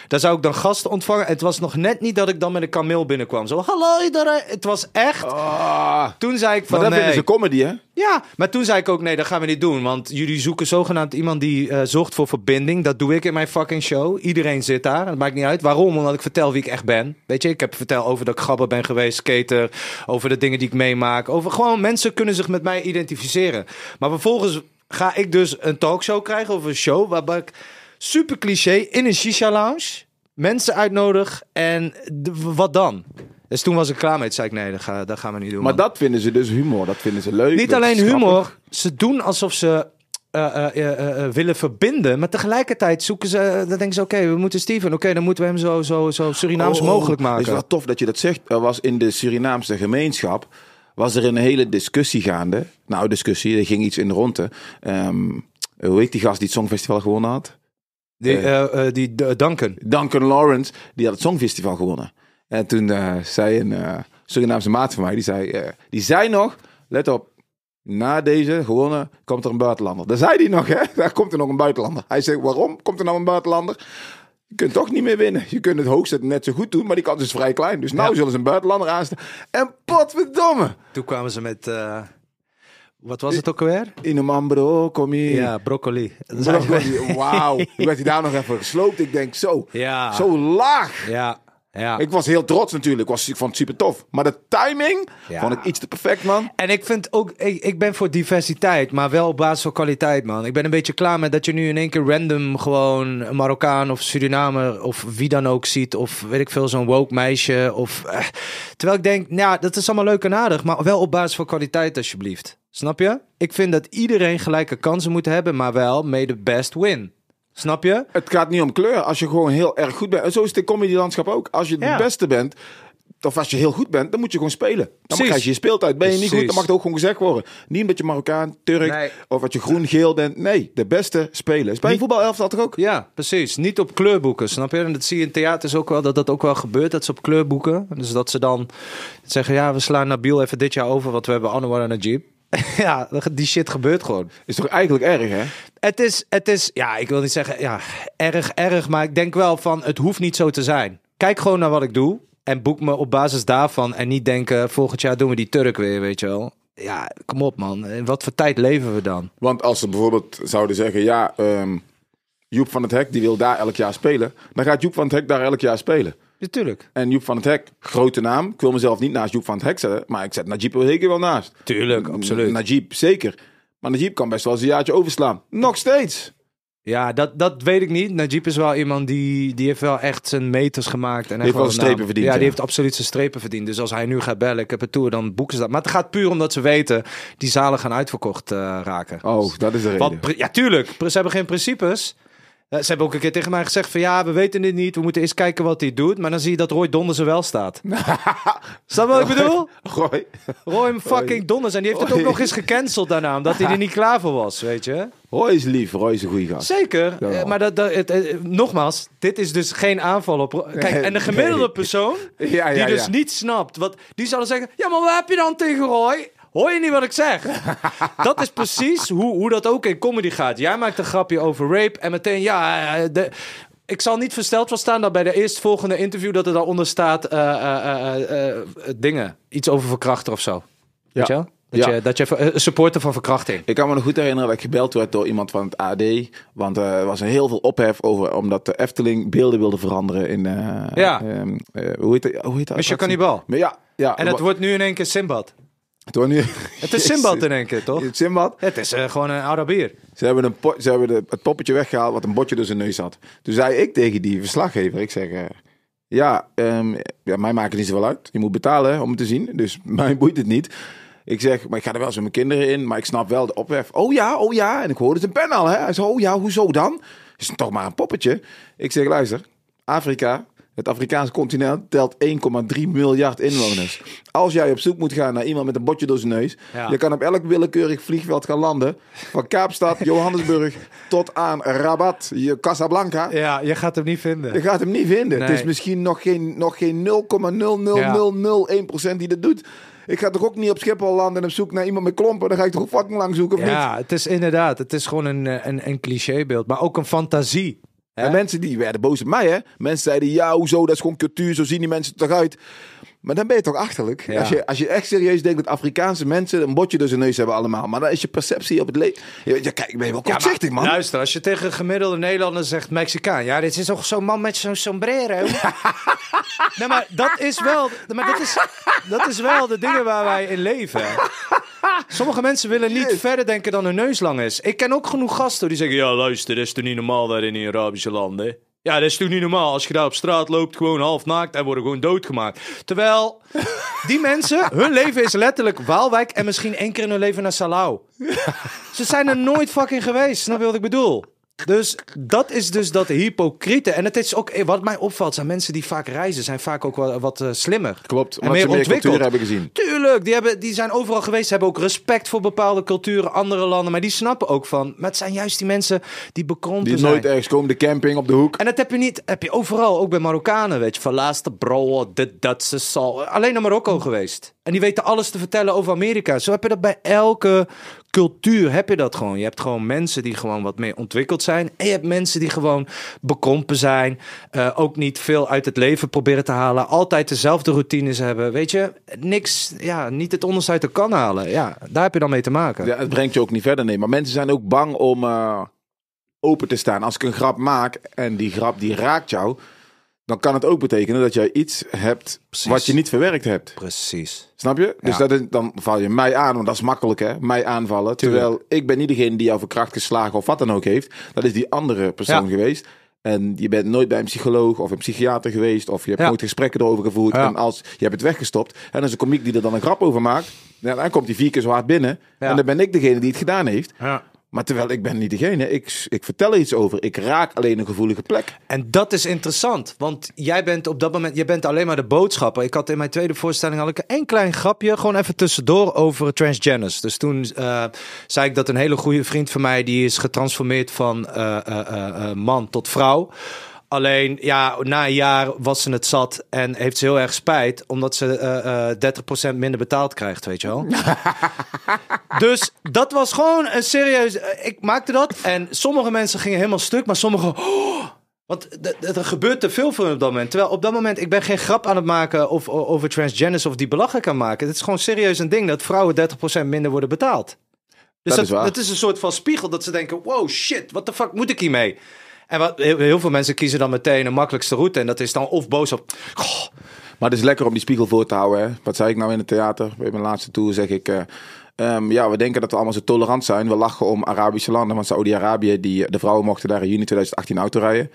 Daar zou ik dan gasten ontvangen. Het was nog net niet dat ik dan met een kameel binnenkwam. Zo, hallo iedereen. Het was echt. Ah. Toen zei ik van. Maar dat is dus een comedy, hè? Ja, maar toen zei ik ook: nee, dat gaan we niet doen. Want jullie zoeken zogenaamd iemand die uh, zorgt voor verbinding. Dat doe ik in mijn fucking show. Iedereen zit daar. Dat maakt niet uit. Waarom? Omdat ik vertel wie ik echt ben. Weet je, ik heb verteld over dat ik grabber ben geweest, skater. Over de dingen die ik meemaak. Over gewoon mensen kunnen zich met mij identificeren. Maar vervolgens ga ik dus een talkshow krijgen of een show waarbij ik Super cliché, in een shisha-lounge. Mensen uitnodig en wat dan? Dus toen was ik klaar mee. Toen zei ik, nee, dat, gaan we niet doen. Maar dat vinden ze dus humor. Dat vinden ze leuk. Niet alleen humor. Ze doen alsof ze eh, eh, eh, willen verbinden. Maar tegelijkertijd zoeken ze, dan denken ze, oké, we moeten Steven, oké, dan moeten we hem zo, zo, zo Surinaams oh, mogelijk maken. Het is wel tof dat je dat zegt. Er was in de Surinaamse gemeenschap, was er een hele discussie gaande. Nou, discussie, er ging iets in de ronde. Ehm, hoe heet die gast die het Songfestival gewonnen had? Die, eh. Eh, eh, die Duncan. Duncan Lawrence, die had het Songfestival gewonnen. En toen zei een Surinaamse maat van mij, die zei, die zei nog, let op, na deze gewonnen komt er een buitenlander. Daar zei hij nog, hè? Daar komt er nog een buitenlander. Hij zei waarom komt er nou een buitenlander? Je kunt toch niet meer winnen. Je kunt het hoogste net zo goed doen, maar die kans is vrij klein. Dus nou zullen ze een buitenlander aanstaan. En potverdomme! Toen kwamen ze met... Wat was het ook alweer? In een man broccoli. Ja, broccoli. Broccoli, wauw. Ik werd hij daar nog even gesloopt. Ik denk, zo, zo laag. Ja, ja. Ik was heel trots natuurlijk. Ik, was, ik vond het super tof. Maar de timing vond ik iets te perfect, man. En ik vind ook, ik, ik ben voor diversiteit, maar wel op basis van kwaliteit, man. Ik ben een beetje klaar met dat je nu in één keer random gewoon een Marokkaan of Surinamer of wie dan ook ziet. Of weet ik veel, zo'n woke meisje. Of, eh. Terwijl ik denk, nou, dat is allemaal leuk en aardig, maar wel op basis van kwaliteit, alsjeblieft. Snap je? Ik vind dat iedereen gelijke kansen moet hebben, maar wel mee the best win. Snap je? Het gaat niet om kleur. Als je gewoon heel erg goed bent. En zo is het landschap ook. Als je de beste bent, of als je heel goed bent, dan moet je gewoon spelen. Dan krijg je je speeltijd. Ben je niet goed, dan mag het ook gewoon gezegd worden. Niet omdat je Marokkaan, Turk of wat je groen-geel bent. Nee, de beste spelen. Is bij een voetbalelftal toch ook? Ja, precies. Niet op kleurboeken, snap je? En dat zie je in theaters ook wel, dat dat ook wel gebeurt, dat ze op kleurboeken. Dus dat ze dan zeggen, ja, we slaan Nabil even dit jaar over, want we hebben Anwar en Najib. ja, die shit gebeurt gewoon. Is toch eigenlijk erg, hè? Het is, het is, ja, ik wil niet zeggen, ja, erg, erg. Maar ik denk wel van, het hoeft niet zo te zijn. Kijk gewoon naar wat ik doe. En boek me op basis daarvan. En niet denken, volgend jaar doen we die Turk weer, weet je wel. Ja, kom op man. In wat voor tijd leven we dan? Want als ze bijvoorbeeld zouden zeggen, ja, ehm, Joep van het Hek, die wil daar elk jaar spelen. Dan gaat Joep van het Hek daar elk jaar spelen. Natuurlijk. En Joep van het Hek, grote naam. Ik wil mezelf niet naast Joep van het Hek zetten, maar ik zet Najib er zeker wel naast. Tuurlijk, absoluut. Najib, zeker. Maar Najib kan best wel eens een jaartje overslaan. Nog steeds. Ja, dat, dat weet ik niet. Najib is wel iemand die, die heeft wel echt zijn meters gemaakt. En heeft wel strepen verdiend. Ja, die heeft absoluut zijn strepen verdiend. Dus als hij nu gaat bellen, ik heb het tour, dan boeken ze dat. Maar het gaat puur omdat ze weten, die zalen gaan uitverkocht eh, raken. Oh, dat is de reden. Want, ja, tuurlijk. Ze hebben geen principes. Eh, ze hebben ook een keer tegen mij gezegd van ja, we weten dit niet. We moeten eens kijken wat hij doet. Maar dan zie je dat Roy Donders er wel staat. Snap wat ik bedoel? Roy. Roy fucking Donders. En die heeft het ook nog eens gecanceld daarna. Omdat hij er niet klaar voor was, weet je. Roy is lief. Roy is een goede gast. Zeker. Eh, maar dat, dat het, eh, nogmaals, dit is dus geen aanval op... Kijk, en de gemiddelde persoon, die dus niet snapt... Wat, die zal zeggen, ja, maar waar heb je dan tegen Roy? Hoor je niet wat ik zeg? dat is precies hoe, hoe dat ook in comedy gaat. Jij maakt een grapje over rape en meteen, ja, eh, de, ik zal niet versteld van staan dat bij de eerstvolgende interview dat er daaronder staat eh, eh, dingen. Iets over verkrachten of zo. Weet je dat, je, dat je supporter van verkrachting. Ik kan me nog goed herinneren dat ik gebeld werd door iemand van het AD. Want er was heel veel ophef over, omdat de Efteling beelden wilde veranderen in... ja. Ehm, hoe heet dat? Hoe heet dat? Cannibal. ja, ja. En het wordt nu in één keer Simbad. Tony. Het is Simbad in één keer, toch? Het Het is eh, gewoon een Arabier. Ze hebben, een ze hebben het poppetje weggehaald wat een botje door zijn neus had. Toen zei ik tegen die verslaggever, ik zeg... Eh, ja, ehm, ja, mij maakt het niet zoveel uit. Je moet betalen om het te zien, dus mij boeit het niet. Ik zeg, maar ik ga er wel eens met mijn kinderen in, maar ik snap wel de ophef. Oh ja, oh ja. En ik hoorde het een pen al, Hij zei, oh ja, hoezo dan? Is het toch maar een poppetje? Ik zeg, luister, Afrika het Afrikaanse continent telt 1,3 miljard inwoners. Als jij op zoek moet gaan naar iemand met een botje door zijn neus, je kan op elk willekeurig vliegveld gaan landen. Van Kaapstad, Johannesburg tot aan Rabat, Casablanca. Ja, je gaat hem niet vinden. Je gaat hem niet vinden. Het is misschien nog geen, nog geen 0,00001% die dat doet. Ik ga toch ook niet op Schiphol landen en op zoek naar iemand met klompen. Dan ga ik toch op fucking lang zoeken, of ja, niet? Ja, het is inderdaad. Het is gewoon een, eh, een, een clichébeeld. Maar ook een fantasie en mensen die werden boos op mij, hè. Mensen zeiden, ja, hoezo, dat is gewoon cultuur, zo zien die mensen eruit. toch uit. Maar dan ben je toch achterlijk. Als, je, als je echt serieus denkt dat Afrikaanse mensen een botje door zijn neus hebben allemaal. Maar dan is je perceptie op het leven... Ja, kijk, ben je wel kortzichtig, man. Luister, als je tegen gemiddelde Nederlander zegt Mexicaan. Ja, dit is toch zo'n man met zo'n sombrero. nee, maar dat is wel... Maar dat is, dat is wel de dingen waar wij in leven. Sommige mensen willen niet verder denken dan hun neus lang is. Ik ken ook genoeg gasten die zeggen... Ja, luister, dat is toch niet normaal daar in die Arabische landen. Ja, dat is natuurlijk niet normaal. Als je daar op straat loopt, gewoon half naakt en worden gewoon doodgemaakt. Terwijl die mensen, hun leven is letterlijk Waalwijk en misschien één keer in hun leven naar Salau. Ze zijn er nooit fucking geweest, snap je wat ik bedoel? Dus dat is dus dat hypocriete. En het is ook, eh, wat mij opvalt, zijn mensen die vaak reizen, zijn vaak ook wat, eh, slimmer. Klopt, en meer ontwikkeld. hebben gezien. Tuurlijk, die, hebben, die zijn overal geweest, hebben ook respect voor bepaalde culturen, andere landen. Maar die snappen ook van, maar het zijn juist die mensen die bekrompen zijn. Die nooit ergens komen, de camping op de hoek. En dat heb je niet, heb je overal, ook bij Marokkanen, weet je. Van laatste bro, dit, dat, ze zal. Alleen naar Marokko geweest. En die weten alles te vertellen over Amerika. Zo heb je dat bij elke cultuur heb je dat gewoon. Je hebt gewoon mensen die gewoon wat meer ontwikkeld zijn. En je hebt mensen die gewoon bekrompen zijn. Eh, ook niet veel uit het leven proberen te halen. Altijd dezelfde routines hebben. Weet je, niks, ja, niet het onderste uit de kan halen. Ja, daar heb je dan mee te maken. Ja, het brengt je ook niet verder, nee. Maar mensen zijn ook bang om eh, open te staan. Als ik een grap maak en die grap die raakt jou dan kan het ook betekenen dat jij iets hebt wat je niet verwerkt hebt. Precies. Snap je? Dus dat is, dan val je mij aan, want dat is makkelijk hè, mij aanvallen. Terwijl ik ben niet degene die jou voor kracht geslagen of wat dan ook heeft. Dat is die andere persoon geweest. En je bent nooit bij een psycholoog of een psychiater geweest. Of je hebt nooit gesprekken erover gevoerd. En als, je hebt het weggestopt. En als een komiek die er dan een grap over maakt. Dan komt hij vier keer zo hard binnen. En dan ben ik degene die het gedaan heeft. Maar terwijl ik ben niet degene, ik, ik vertel er iets over. Ik raak alleen een gevoelige plek. En dat is interessant, want jij bent op dat moment, jij bent alleen maar de boodschapper. Ik had in mijn tweede voorstelling al een klein grapje, gewoon even tussendoor over transgenders. Dus toen eh, zei ik dat een hele goede vriend van mij, die is getransformeerd van eh, eh, man tot vrouw. Alleen ja, na een jaar was ze het zat en heeft ze heel erg spijt omdat ze uh, uh, 30% minder betaald krijgt, weet je wel. dus dat was gewoon een serieus. Eh, ik maakte dat en sommige mensen gingen helemaal stuk, maar sommigen. Oh, want er gebeurt te veel voor op dat moment. Terwijl op dat moment, ik ben geen grap aan het maken of, over transgenders of die belachelijk kan maken. Het is gewoon serieus een ding dat vrouwen 30% minder worden betaald. Dus dat, is, dat is, een soort van spiegel dat ze denken: wow, shit, wat de fuck moet ik hiermee? En wat, heel, veel mensen kiezen dan meteen de makkelijkste route. En dat is dan of boos op. Maar het is lekker om die spiegel voor te houden. Hè? Wat zei ik nou in het theater? Bij mijn laatste tour zeg ik. Eh, ehm, ja, we denken dat we allemaal zo tolerant zijn. We lachen om Arabische landen. Want Saudi-Arabië, die, de vrouwen mochten daar in juni 2018 auto rijden.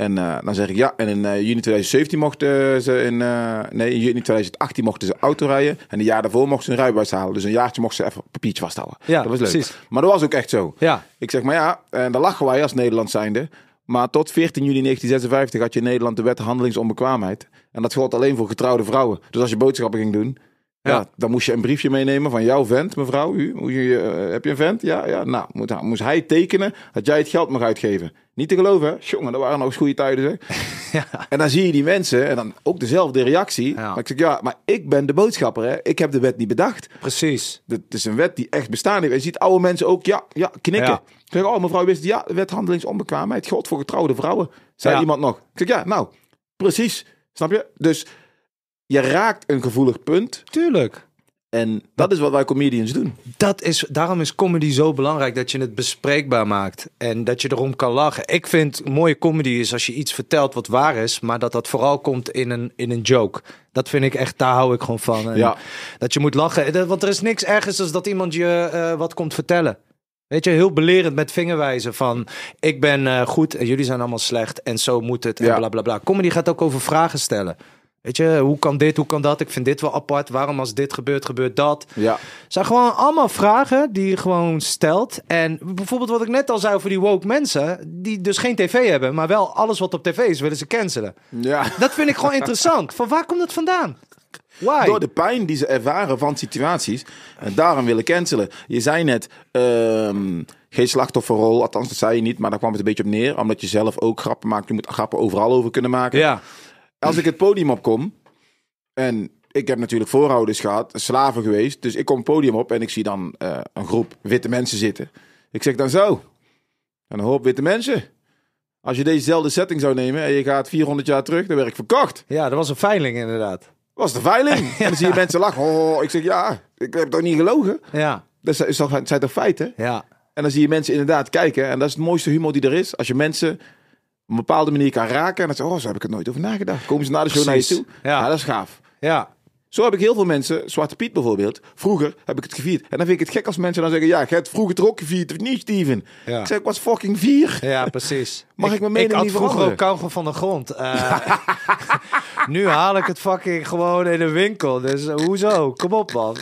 En eh, dan zeg ik ja. En in eh, juni 2017 mochten ze in, eh, nee, in juni 2018 mochten ze auto rijden. En een jaar daarvoor mochten ze een rijbewijs halen. Dus een jaartje mochten ze even papiertje vasthouden. Ja, dat was leuk. Maar dat was ook echt zo. Ja. Ik zeg maar ja, en daar lachen wij als Nederland zijnde. Maar tot 14 juli 1956 had je in Nederland de wet handelingsonbekwaamheid. En dat gold alleen voor getrouwde vrouwen. Dus als je boodschappen ging doen, ja. dan moest je een briefje meenemen van jouw vent, mevrouw. U, hoe je, eh, heb je een vent? Ja, ja. Nou, moest hij tekenen dat jij het geld mag uitgeven. Niet te geloven, hè? Jongen, dat waren nog eens goede tijden, zeg. ja. En dan zie je die mensen en dan ook dezelfde reactie. ik zeg, ja, maar ik ben de boodschapper, hè? Ik heb de wet niet bedacht. Precies. Het is een wet die echt bestaan heeft. je ziet oude mensen ook, ja, ja, knikken. Ik zeg, oh, mevrouw wist, ja, is onbekwaamheid God voor getrouwde vrouwen, zei iemand nog. Ik zeg, ja, nou, precies. Snap je? Dus je raakt een gevoelig punt. Tuurlijk. En dat, is wat wij comedians doen. Dat is, daarom is comedy zo belangrijk dat je het bespreekbaar maakt. En dat je erom kan lachen. Ik vind mooie comedy is als je iets vertelt wat waar is. Maar dat dat vooral komt in een, in een joke. Dat vind ik echt, daar hou ik gewoon van. ja. Dat je moet lachen. Want er is niks ergens als dat iemand je eh, wat komt vertellen. Weet je, heel belerend met vingerwijzen van ik ben eh, goed en jullie zijn allemaal slecht en zo moet het en ja. bla bla bla. Comedy gaat ook over vragen stellen. Weet je, hoe kan dit, hoe kan dat? Ik vind dit wel apart. Waarom als dit gebeurt, gebeurt dat? Ja. zijn gewoon allemaal vragen die je gewoon stelt. En bijvoorbeeld wat ik net al zei over die woke mensen... die dus geen tv hebben, maar wel alles wat op tv is, willen ze cancelen. Ja. Dat vind ik gewoon interessant. Van waar komt dat vandaan? Why? Door de pijn die ze ervaren van situaties. En daarom willen cancelen. Je zei net... Ehm, geen slachtofferrol. Althans, dat zei je niet, maar daar kwam het een beetje op neer. Omdat je zelf ook grappen maakt. Je moet grappen overal over kunnen maken. Ja als ik het podium op kom. En ik heb natuurlijk voorouders gehad, slaven geweest. Dus ik kom het podium op en ik zie dan eh, een groep witte mensen zitten. Ik zeg dan zo. Een hoop witte mensen. Als je dezezelfde setting zou nemen en je gaat 400 jaar terug, dan werd ik verkocht. Ja, dat was een veiling inderdaad. Was de veiling. En dan zie je mensen lachen. Oh, oh, oh, ik zeg ja, ik heb toch niet gelogen? Ja. Dat is toch, zijn toch feiten? Ja. En dan zie je mensen inderdaad kijken. En dat is het mooiste humor die er is. Als je mensen een bepaalde manier kan raken. En dan zo, oh, zo heb ik het nooit over nagedacht. Komen ze naar de show naar je toe? ja, dat is gaaf. Ja, zo heb ik heel veel mensen, Zwarte Piet bijvoorbeeld, vroeger heb ik het gevierd. En dan vind ik het gek als mensen dan zeggen, ja, je hebt vroeger het ook gevierd, of niet, Steven? Ik zeg, ik was fucking vier. Ja, precies. Mag ik, mijn mening niet Ik had vroeger ook kauw van de grond. Eh. nu haal ik het fucking gewoon in de winkel. Dus eh, hoezo? Kom op, man.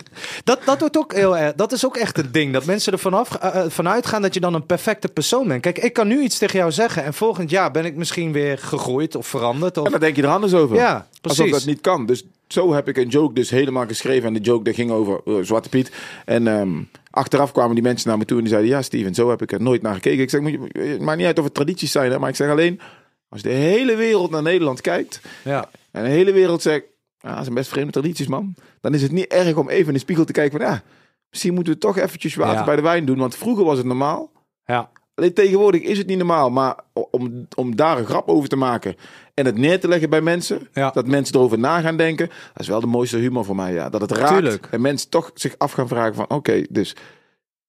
Dat, dat, wordt ook heel dat is ook echt het ding. Dat mensen er vanaf, eh, vanuit gaan dat je dan een perfecte persoon bent. Kijk, ik kan nu iets tegen jou zeggen. En volgend jaar ben ik misschien weer gegroeid of veranderd. Of... En dan denk je er anders over. Ja, precies. Alsof dat niet kan. Dus zo heb ik een joke dus helemaal geschreven. En de joke daar ging over eh, Zwarte Piet. En ehm, achteraf kwamen die mensen naar me toe en die zeiden... Ja, Steven, zo heb ik er nooit naar gekeken. Ik zeg, het maakt niet uit of het tradities zijn. Hè, maar ik zeg alleen, als de hele wereld naar Nederland kijkt... Ja. en de hele wereld zegt... ja ah, dat zijn best vreemde tradities, man. Dan is het niet erg om even in de spiegel te kijken van... Ja, misschien moeten we toch eventjes water bij de wijn doen. Want vroeger was het normaal. Ja. Alleen tegenwoordig is het niet normaal, maar om, om daar een grap over te maken en het neer te leggen bij mensen, dat mensen erover na gaan denken, dat is wel de mooiste humor voor mij. Ja. Dat het raakt en mensen toch zich af gaan vragen van oké, dus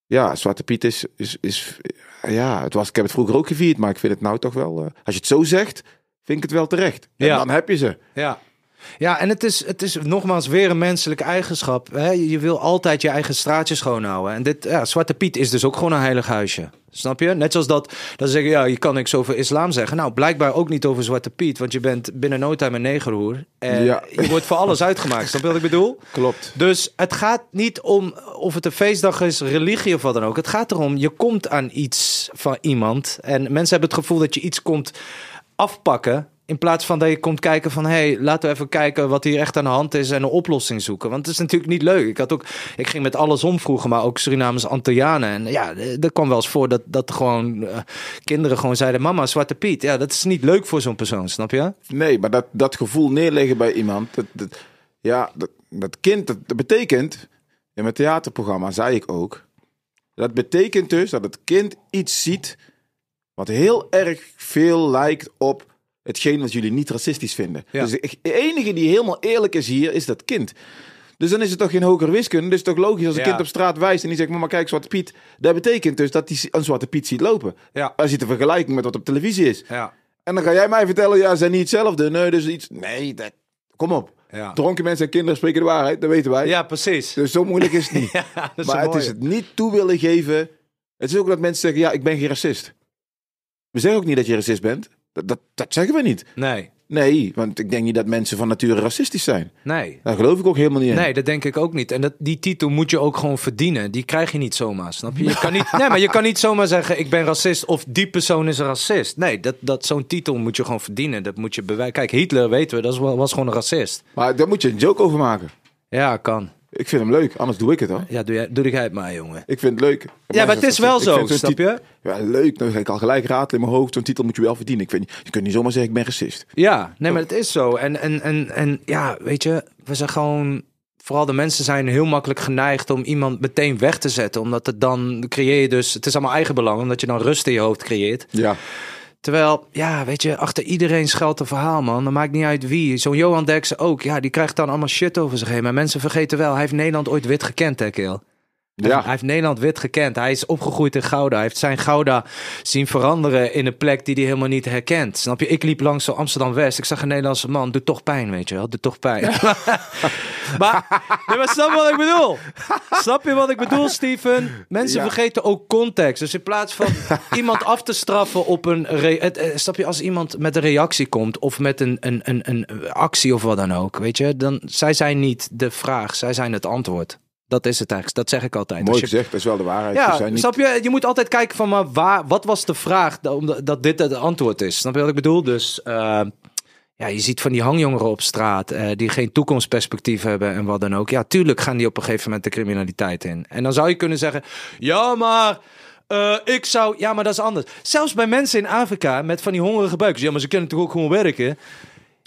ja, Zwarte Piet is, is, is, ja, het was, ik heb het vroeger ook gevierd, maar ik vind het nou toch wel, eh, als je het zo zegt, vind ik het wel terecht. En ja. dan heb je ze. Ja. Ja, en het is, het is nogmaals weer een menselijke eigenschap. Hè? Je, wil altijd je eigen straatje schoonhouden. En dit, ja, Zwarte Piet is dus ook gewoon een heilig huisje. Snap je? Net zoals dat, dat zeggen, ja, je kan niks over islam zeggen. Nou, blijkbaar ook niet over Zwarte Piet, want je bent binnen no time een negerhoer. En je wordt voor alles uitgemaakt. Snap je wat ik bedoel? Klopt. Dus het gaat niet om of het een feestdag is, religie of wat dan ook. Het gaat erom, je komt aan iets van iemand. En mensen hebben het gevoel dat je iets komt afpakken in plaats van dat je komt kijken van... hé, hey, laten we even kijken wat hier echt aan de hand is en een oplossing zoeken. Want het is natuurlijk niet leuk. Ik, had ook, ik ging met alles om vroeger, maar ook Surinamers Antillianen. En ja, dat kwam wel eens voor dat, dat gewoon eh, kinderen gewoon zeiden... mama, Zwarte Piet. Ja, dat is niet leuk voor zo'n persoon, snap je? Nee, maar dat, dat gevoel neerleggen bij iemand... Dat, ja, dat, kind, dat, dat betekent... In mijn theaterprogramma zei ik ook... dat betekent dus dat het kind iets ziet... wat heel erg veel lijkt op hetgeen wat jullie niet racistisch vinden. Dus de enige die helemaal eerlijk is hier, is dat kind. Dus dan is het toch geen hoger wiskunde. Dus het is toch logisch als een kind op straat wijst en die zegt: maar kijk, Zwarte Piet. Dat betekent dus dat hij een Zwarte Piet ziet lopen. Ja. je zit een vergelijking met wat op televisie is. Ja. En dan ga jij mij vertellen: ja, ze zijn niet hetzelfde. Nee, dus iets. Nee, dat... kom op. Dronken mensen en kinderen spreken de waarheid, dat weten wij. Ja, precies. Dus zo moeilijk is het niet. ja, is maar het is het niet toe willen geven. Het is ook dat mensen zeggen: ja, ik ben geen racist. We zeggen ook niet dat je racist bent. Dat, dat, zeggen we niet. Nee. Nee, want ik denk niet dat mensen van nature racistisch zijn. Nee. Daar geloof ik ook helemaal niet in. Nee, dat denk ik ook niet. En dat, die titel moet je ook gewoon verdienen. Die krijg je niet zomaar, snap je? je kan niet, nee, maar je kan niet zomaar zeggen, ik ben racist of die persoon is een racist. Nee, dat, dat, zo'n titel moet je gewoon verdienen. Dat moet je bewijzen. Kijk, Hitler, weten we, dat was, was gewoon een racist. Maar daar moet je een joke over maken. Ja, kan. Ik vind hem leuk, anders doe ik het dan. Ja, doe, jij, doe jij het maar, jongen. Ik vind het leuk. Ja, maar het is wel zo, snap je? Ja, leuk. Dan ga ik al gelijk raad in mijn hoofd. Zo'n titel moet je wel verdienen. Ik vind, je kunt niet zomaar zeggen, ik ben racist. Ja, nee, maar het is zo. En, en, en, en ja, weet je, we zijn gewoon... Vooral de mensen zijn heel makkelijk geneigd om iemand meteen weg te zetten. Omdat het dan creëer je dus... Het is allemaal eigen belang, omdat je dan rust in je hoofd creëert. Ja. Terwijl, ja, weet je, achter iedereen schuilt een verhaal, man. Dat maakt niet uit wie. Zo'n Johan Derksen ook, ja, die krijgt dan allemaal shit over zich heen. Maar mensen vergeten wel, hij heeft Nederland ooit wit gekend, hè, Keel? Ja. Hij heeft Nederland wit gekend. Hij is opgegroeid in Gouda. Hij heeft zijn Gouda zien veranderen in een plek die hij helemaal niet herkent. Snap je? Ik liep langs zo Amsterdam-West. Ik zag een Nederlandse man. Doet toch pijn, weet je wel. Doet toch pijn. maar, nee, maar snap je wat ik bedoel? Snap je wat ik bedoel, Steven? Mensen vergeten ook context. Dus in plaats van iemand af te straffen op een... Het, eh, snap je? Als iemand met een reactie komt of met een, een, een, een actie of wat dan ook, weet je? Dan, zij zijn niet de vraag. Zij zijn het antwoord. Dat is het eigenlijk. Dat zeg ik altijd. Mooi gezegd, dat is wel de waarheid. Ja, zijn niet... snap je? Je moet altijd kijken van maar waar, wat was de vraag dat, dit het antwoord is. Snap je wat ik bedoel? Dus ehm, ja, je ziet van die hangjongeren op straat eh, die geen toekomstperspectief hebben en wat dan ook. Ja, tuurlijk gaan die op een gegeven moment de criminaliteit in. En dan zou je kunnen zeggen, ja maar... Eh, ik zou, ja, maar dat is anders. Zelfs bij mensen in Afrika met van die hongerige buikjes. Dus ja, maar ze kunnen toch ook gewoon werken.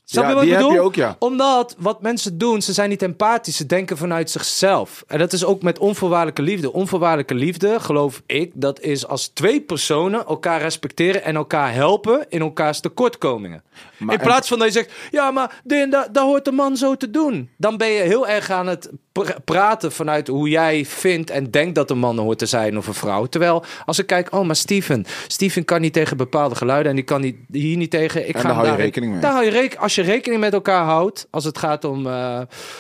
Snap ja, je wat die ik je ook, ja. Omdat wat mensen doen, ze zijn niet empathisch. Ze denken vanuit zichzelf. En dat is ook met onvoorwaardelijke liefde. Onvoorwaardelijke liefde, geloof ik, dat is als twee personen elkaar respecteren en elkaar helpen in elkaars tekortkomingen. Maar in plaats van dat je zegt, ja, maar dat, dat hoort de man zo te doen. Dan ben je heel erg aan het praten vanuit hoe jij vindt en denkt dat een man hoort te zijn of een vrouw. Terwijl als ik kijk, oh maar Steven, Steven kan niet tegen bepaalde geluiden en die kan niet, hier niet tegen. Ik en ga daar hou je rekening mee. Daar hou je rekening, als je rekening met elkaar houdt, als het gaat om... Uh...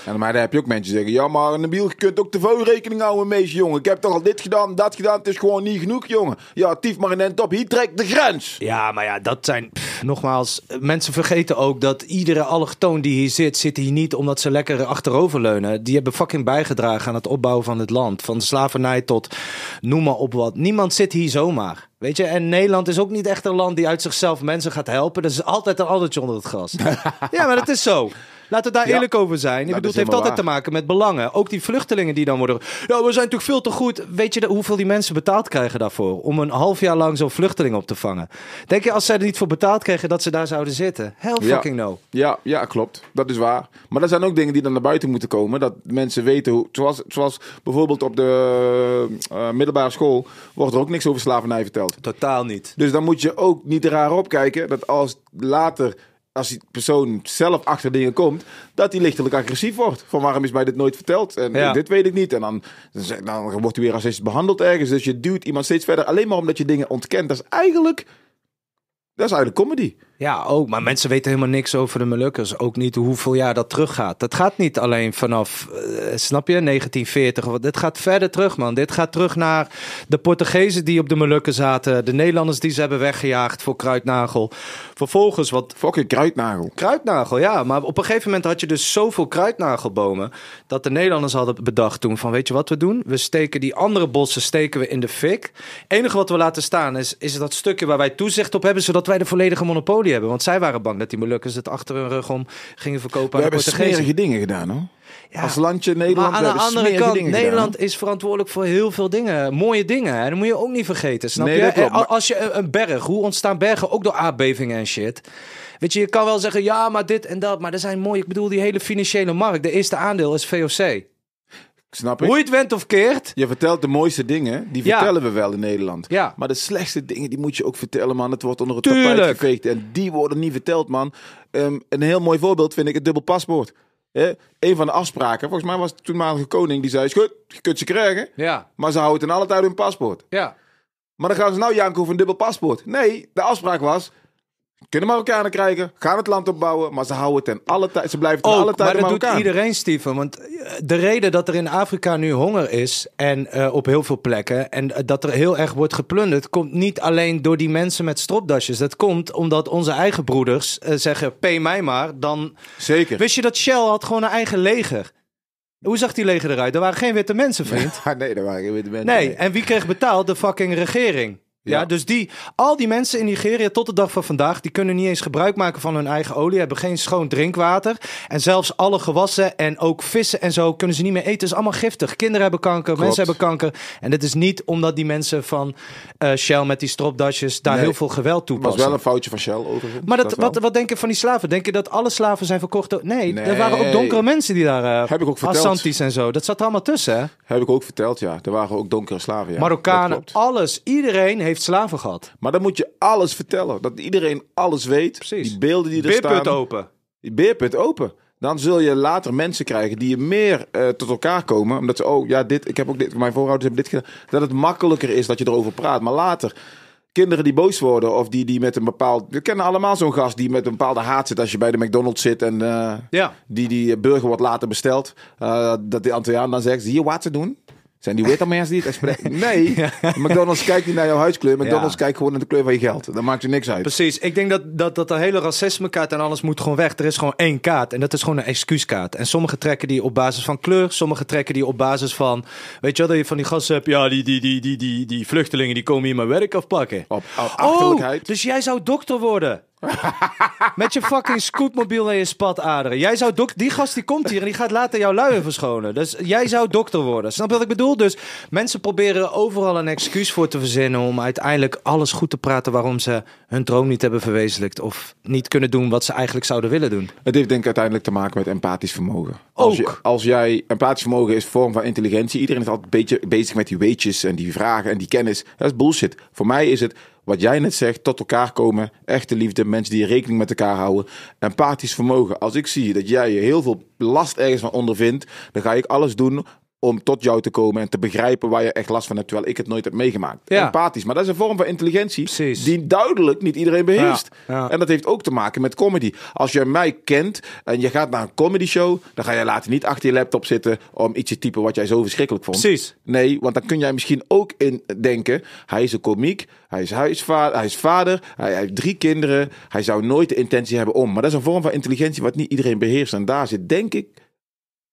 Ja, maar daar heb je ook mensen die zeggen, ja maar een je kunt ook te veel rekening houden meisje jongen. Ik heb toch al dit gedaan, dat gedaan, het is gewoon niet genoeg jongen. Ja, tief maar in top, hier trekt de grens. Ja, maar ja, dat zijn, nogmaals, eh, mensen vergeten ook dat iedere allochtoon die hier zit, zit hier niet omdat ze lekker achteroverleunen. Die hebben fucking bijgedragen aan het opbouwen van het land. Van de slavernij tot noem maar op wat. Niemand zit hier zomaar. Weet je, en Nederland is ook niet echt een land die uit zichzelf mensen gaat helpen. Er is altijd een addertje onder het gras. ja, maar dat is zo. Laten we daar eerlijk over zijn. Ik nou, bedoel, het heeft altijd te maken met belangen. Ook die vluchtelingen die dan worden. Ja, we zijn natuurlijk veel te goed. Weet je hoeveel die mensen betaald krijgen daarvoor? Om een half jaar lang zo'n vluchteling op te vangen. Denk je, als zij er niet voor betaald kregen, dat ze daar zouden zitten? Hell fucking no. Ja, ja, klopt. Dat is waar. Maar er zijn ook dingen die dan naar buiten moeten komen. Dat mensen weten hoe. Zoals, zoals bijvoorbeeld op de eh, middelbare school wordt er ook niks over slavernij verteld. Totaal niet. Dus dan moet je ook niet raar opkijken dat als later als die persoon zelf achter dingen komt, dat hij lichtelijk agressief wordt. Van waarom is mij dit nooit verteld? En dit weet ik niet. En dan, dan wordt hij weer racistisch behandeld ergens. Dus je duwt iemand steeds verder alleen maar omdat je dingen ontkent. Dat is eigenlijk, dat is eigenlijk comedy. Ja, ook. Maar mensen weten helemaal niks over de Molukkers. Ook niet hoeveel jaar dat teruggaat. Dat gaat niet alleen vanaf, eh, snap je, 1940. Dit gaat verder terug, man. Dit gaat terug naar de Portugezen die op de Molukken zaten. De Nederlanders die ze hebben weggejaagd voor kruidnagel. Vervolgens wat... Fucking kruidnagel. Kruidnagel, ja. Maar op een gegeven moment had je dus zoveel kruidnagelbomen... dat de Nederlanders hadden bedacht toen van, weet je wat we doen? We steken die andere bossen steken we in de fik. Het enige wat we laten staan is, is dat stukje waar wij toezicht op hebben... zodat wij de volledige monopolie hebben. Want zij waren bang dat die Molukkers het achter hun rug om gingen verkopen we hebben de dingen gedaan hoor. Als landje Nederland. Maar aan de andere kant, Nederland is verantwoordelijk voor heel veel dingen. Mooie dingen. En dat moet je ook niet vergeten. Snap je? Als je een berg, hoe ontstaan bergen? Ook door aardbevingen en shit. Weet je, je kan wel zeggen, ja, maar dit en dat. Maar er zijn mooie. Ik bedoel, die hele financiële markt. De eerste aandeel is VOC. Snap ik? je het went of keert. Je vertelt de mooiste dingen, die vertellen we wel in Nederland. Ja. Maar de slechtste dingen, die moet je ook vertellen, man. Het wordt onder het tapijt geveegd. En die worden niet verteld, man. Ehm, een heel mooi voorbeeld vind ik het dubbel paspoort. een van de afspraken, volgens mij was het toenmalige koning, die zei... Goed, je kunt ze krijgen, ja. maar ze houden alle tijd hun paspoort. Ja. Maar dan gaan ze nou janken over een dubbel paspoort. Nee, de afspraak was kunnen Marokkanen krijgen, gaan het land opbouwen, maar ze houden het ten alle tijd. Ze blijven ten alle tijd Maar dat doet iedereen, Steven. Want eh, de reden dat er in Afrika nu honger is en eh, op heel veel plekken en eh, dat er heel erg wordt geplunderd, komt niet alleen door die mensen met stropdasjes. Dat komt omdat onze eigen broeders zeggen: pay mij maar. Dan. Zeker. Wist je dat Shell had gewoon een eigen leger? Hoe zag die leger eruit? Er waren geen witte mensen, vriend. nee, er waren geen witte mensen. Nee, en wie kreeg betaald? De fucking regering. Ja, dus die, al die mensen in Nigeria tot de dag van vandaag, die kunnen niet eens gebruik maken van hun eigen olie, hebben geen schoon drinkwater. En zelfs alle gewassen en ook vissen en zo kunnen ze niet meer eten. Het is allemaal giftig. Kinderen hebben kanker, mensen hebben kanker. En dat is niet omdat die mensen van eh, Shell met die stropdasjes daar heel veel geweld toepassen. was wel een foutje van Shell overigens. Maar dat, wat, wat denk je van die slaven? Denk je dat alle slaven zijn verkocht? Nee, er waren ook donkere mensen die daar... Eh, Heb ik ook verteld. Asantis en zo, dat zat er allemaal tussen. Hè? Heb ik ook verteld, ja. Er waren ook donkere slaven, ja. Marokkanen, alles. Iedereen heeft heeft slaven gehad. Maar dan moet je alles vertellen. Dat iedereen alles weet. Precies. Die beelden die er Beerput open. Die beerput open. Dan zul je later mensen krijgen die je meer eh, tot elkaar komen. Omdat ze, oh ja, dit, ik heb ook dit, mijn voorouders hebben dit gedaan. Dat het makkelijker is dat je erover praat. Maar later, kinderen die boos worden of die, die met een bepaald... We kennen allemaal zo'n gast die met een bepaalde haat zit als je bij de McDonald's zit. En eh, ja. die die burger wordt later besteld. Uh, dat die Antilliaan dan zegt, zie je wat ze doen? Zijn die witte mensen die het expres... Nee, McDonald's kijkt niet naar jouw huidskleur. McDonald's kijkt gewoon naar de kleur van je geld. Dat maakt je niks uit. Precies. Ik denk dat, dat, dat de hele racismekaart en alles moet gewoon weg. Er is gewoon één kaart en dat is gewoon een excuuskaart. En sommige trekken die op basis van kleur. Sommige trekken die op basis van... Weet je wel, dat je van die gasten hebt... Ja, die, die, die, die, die, die vluchtelingen die komen hier mijn werk afpakken. Op, op oh, achterlijkheid. Oh, dus jij zou dokter worden. Met je fucking scootmobiel en je spataderen. Jij zou dok die gast die komt hier en die gaat later jouw luien verschonen. Dus jij zou dokter worden. Snap wat ik bedoel? Dus mensen proberen overal een excuus voor te verzinnen om uiteindelijk alles goed te praten waarom ze hun droom niet hebben verwezenlijkt of niet kunnen doen wat ze eigenlijk zouden willen doen. Het heeft denk ik uiteindelijk te maken met empathisch vermogen. Ook. Als, jij empathisch vermogen is vorm van intelligentie. Iedereen is altijd een beetje bezig met die weetjes en die vragen en die kennis. Dat is bullshit. Voor mij is het wat jij net zegt, tot elkaar komen. Echte liefde, mensen die rekening met elkaar houden. Empathisch vermogen. Als ik zie dat jij heel veel last ergens van ondervindt, dan ga ik alles doen om tot jou te komen en te begrijpen waar je echt last van hebt, terwijl ik het nooit heb meegemaakt. Empathisch, maar dat is een vorm van intelligentie die duidelijk niet iedereen beheerst. En dat heeft ook te maken met comedy. Als je mij kent en je gaat naar een comedy show, dan ga je later niet achter je laptop zitten om iets te typen wat jij zo verschrikkelijk vond. Precies. Nee, want dan kun jij misschien ook in denken, hij is een komiek, hij is huisvader, hij is vader, hij, hij heeft drie kinderen, hij zou nooit de intentie hebben om. Maar dat is een vorm van intelligentie wat niet iedereen beheerst. En daar zit denk ik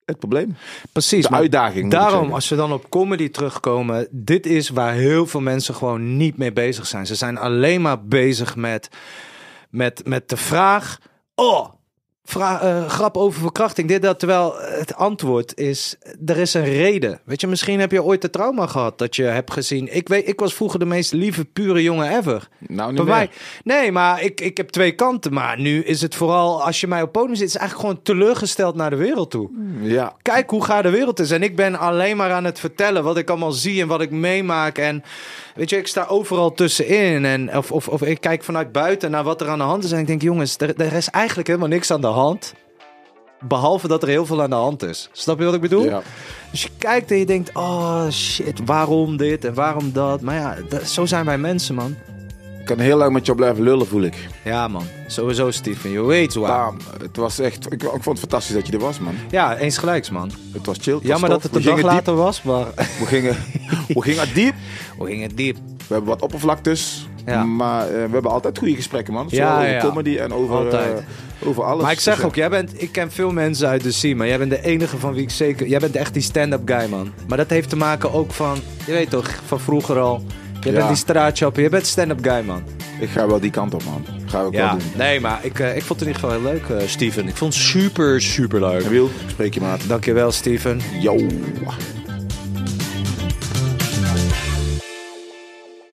het probleem. Precies. De uitdaging. Daarom, als we dan op comedy terugkomen, dit is waar heel veel mensen gewoon niet mee bezig zijn. Ze zijn alleen maar bezig met, met, met de vraag: Oh, vraag, eh, grap over verkrachting, dit dat. Terwijl het antwoord is, er is een reden. Weet je, misschien heb je ooit het trauma gehad dat je hebt gezien. Ik, weet, ik was vroeger de meest lieve, pure jongen ever. Nou, niet Bij mij. Nee, maar ik, ik heb twee kanten. Maar nu is het vooral, als je mij op podium zit, is eigenlijk gewoon teleurgesteld naar de wereld toe. Ja. Kijk hoe gaar de wereld is. En ik ben alleen maar aan het vertellen wat ik allemaal zie en wat ik meemaak. En weet je, ik sta overal tussenin. En, of, of, of ik kijk vanuit buiten naar wat er aan de hand is. En ik denk, jongens, er, er is eigenlijk helemaal niks aan de hand. Behalve dat er heel veel aan de hand is. Snap je wat ik bedoel? Ja. Dus je kijkt en je denkt: oh shit, waarom dit en waarom dat? Maar ja, zo zijn wij mensen, man. Ik kan heel lang met jou blijven lullen, voel ik. Ja, man. Sowieso, Steven. Je weet waar. het was echt... Ik, vond het fantastisch dat je er was, man. Ja, eens gelijks, man. Het was chill. Het was Jammer dat het een dag later was, maar... We gingen, we gingen diep. We gingen diep. We hebben wat oppervlaktes. Maar eh, we hebben altijd goede gesprekken, man. over comedy en over, eh, over alles. Maar ik zeg dus, eh, ook, jij bent, ik ken veel mensen uit de scene, maar jij bent de enige van wie ik zeker... Jij bent echt die stand-up guy, man. Maar dat heeft te maken ook van, je weet toch, van vroeger al... Je bent die straatchopper, je bent stand-up guy, man. Ik ga wel die kant op, man. Ga ik ook wel doen. Nee, maar ik, ik vond het in ieder geval heel leuk, Steven. Ik vond het super, super leuk. Wiel, spreek je maat. Dankjewel, Steven. Yo.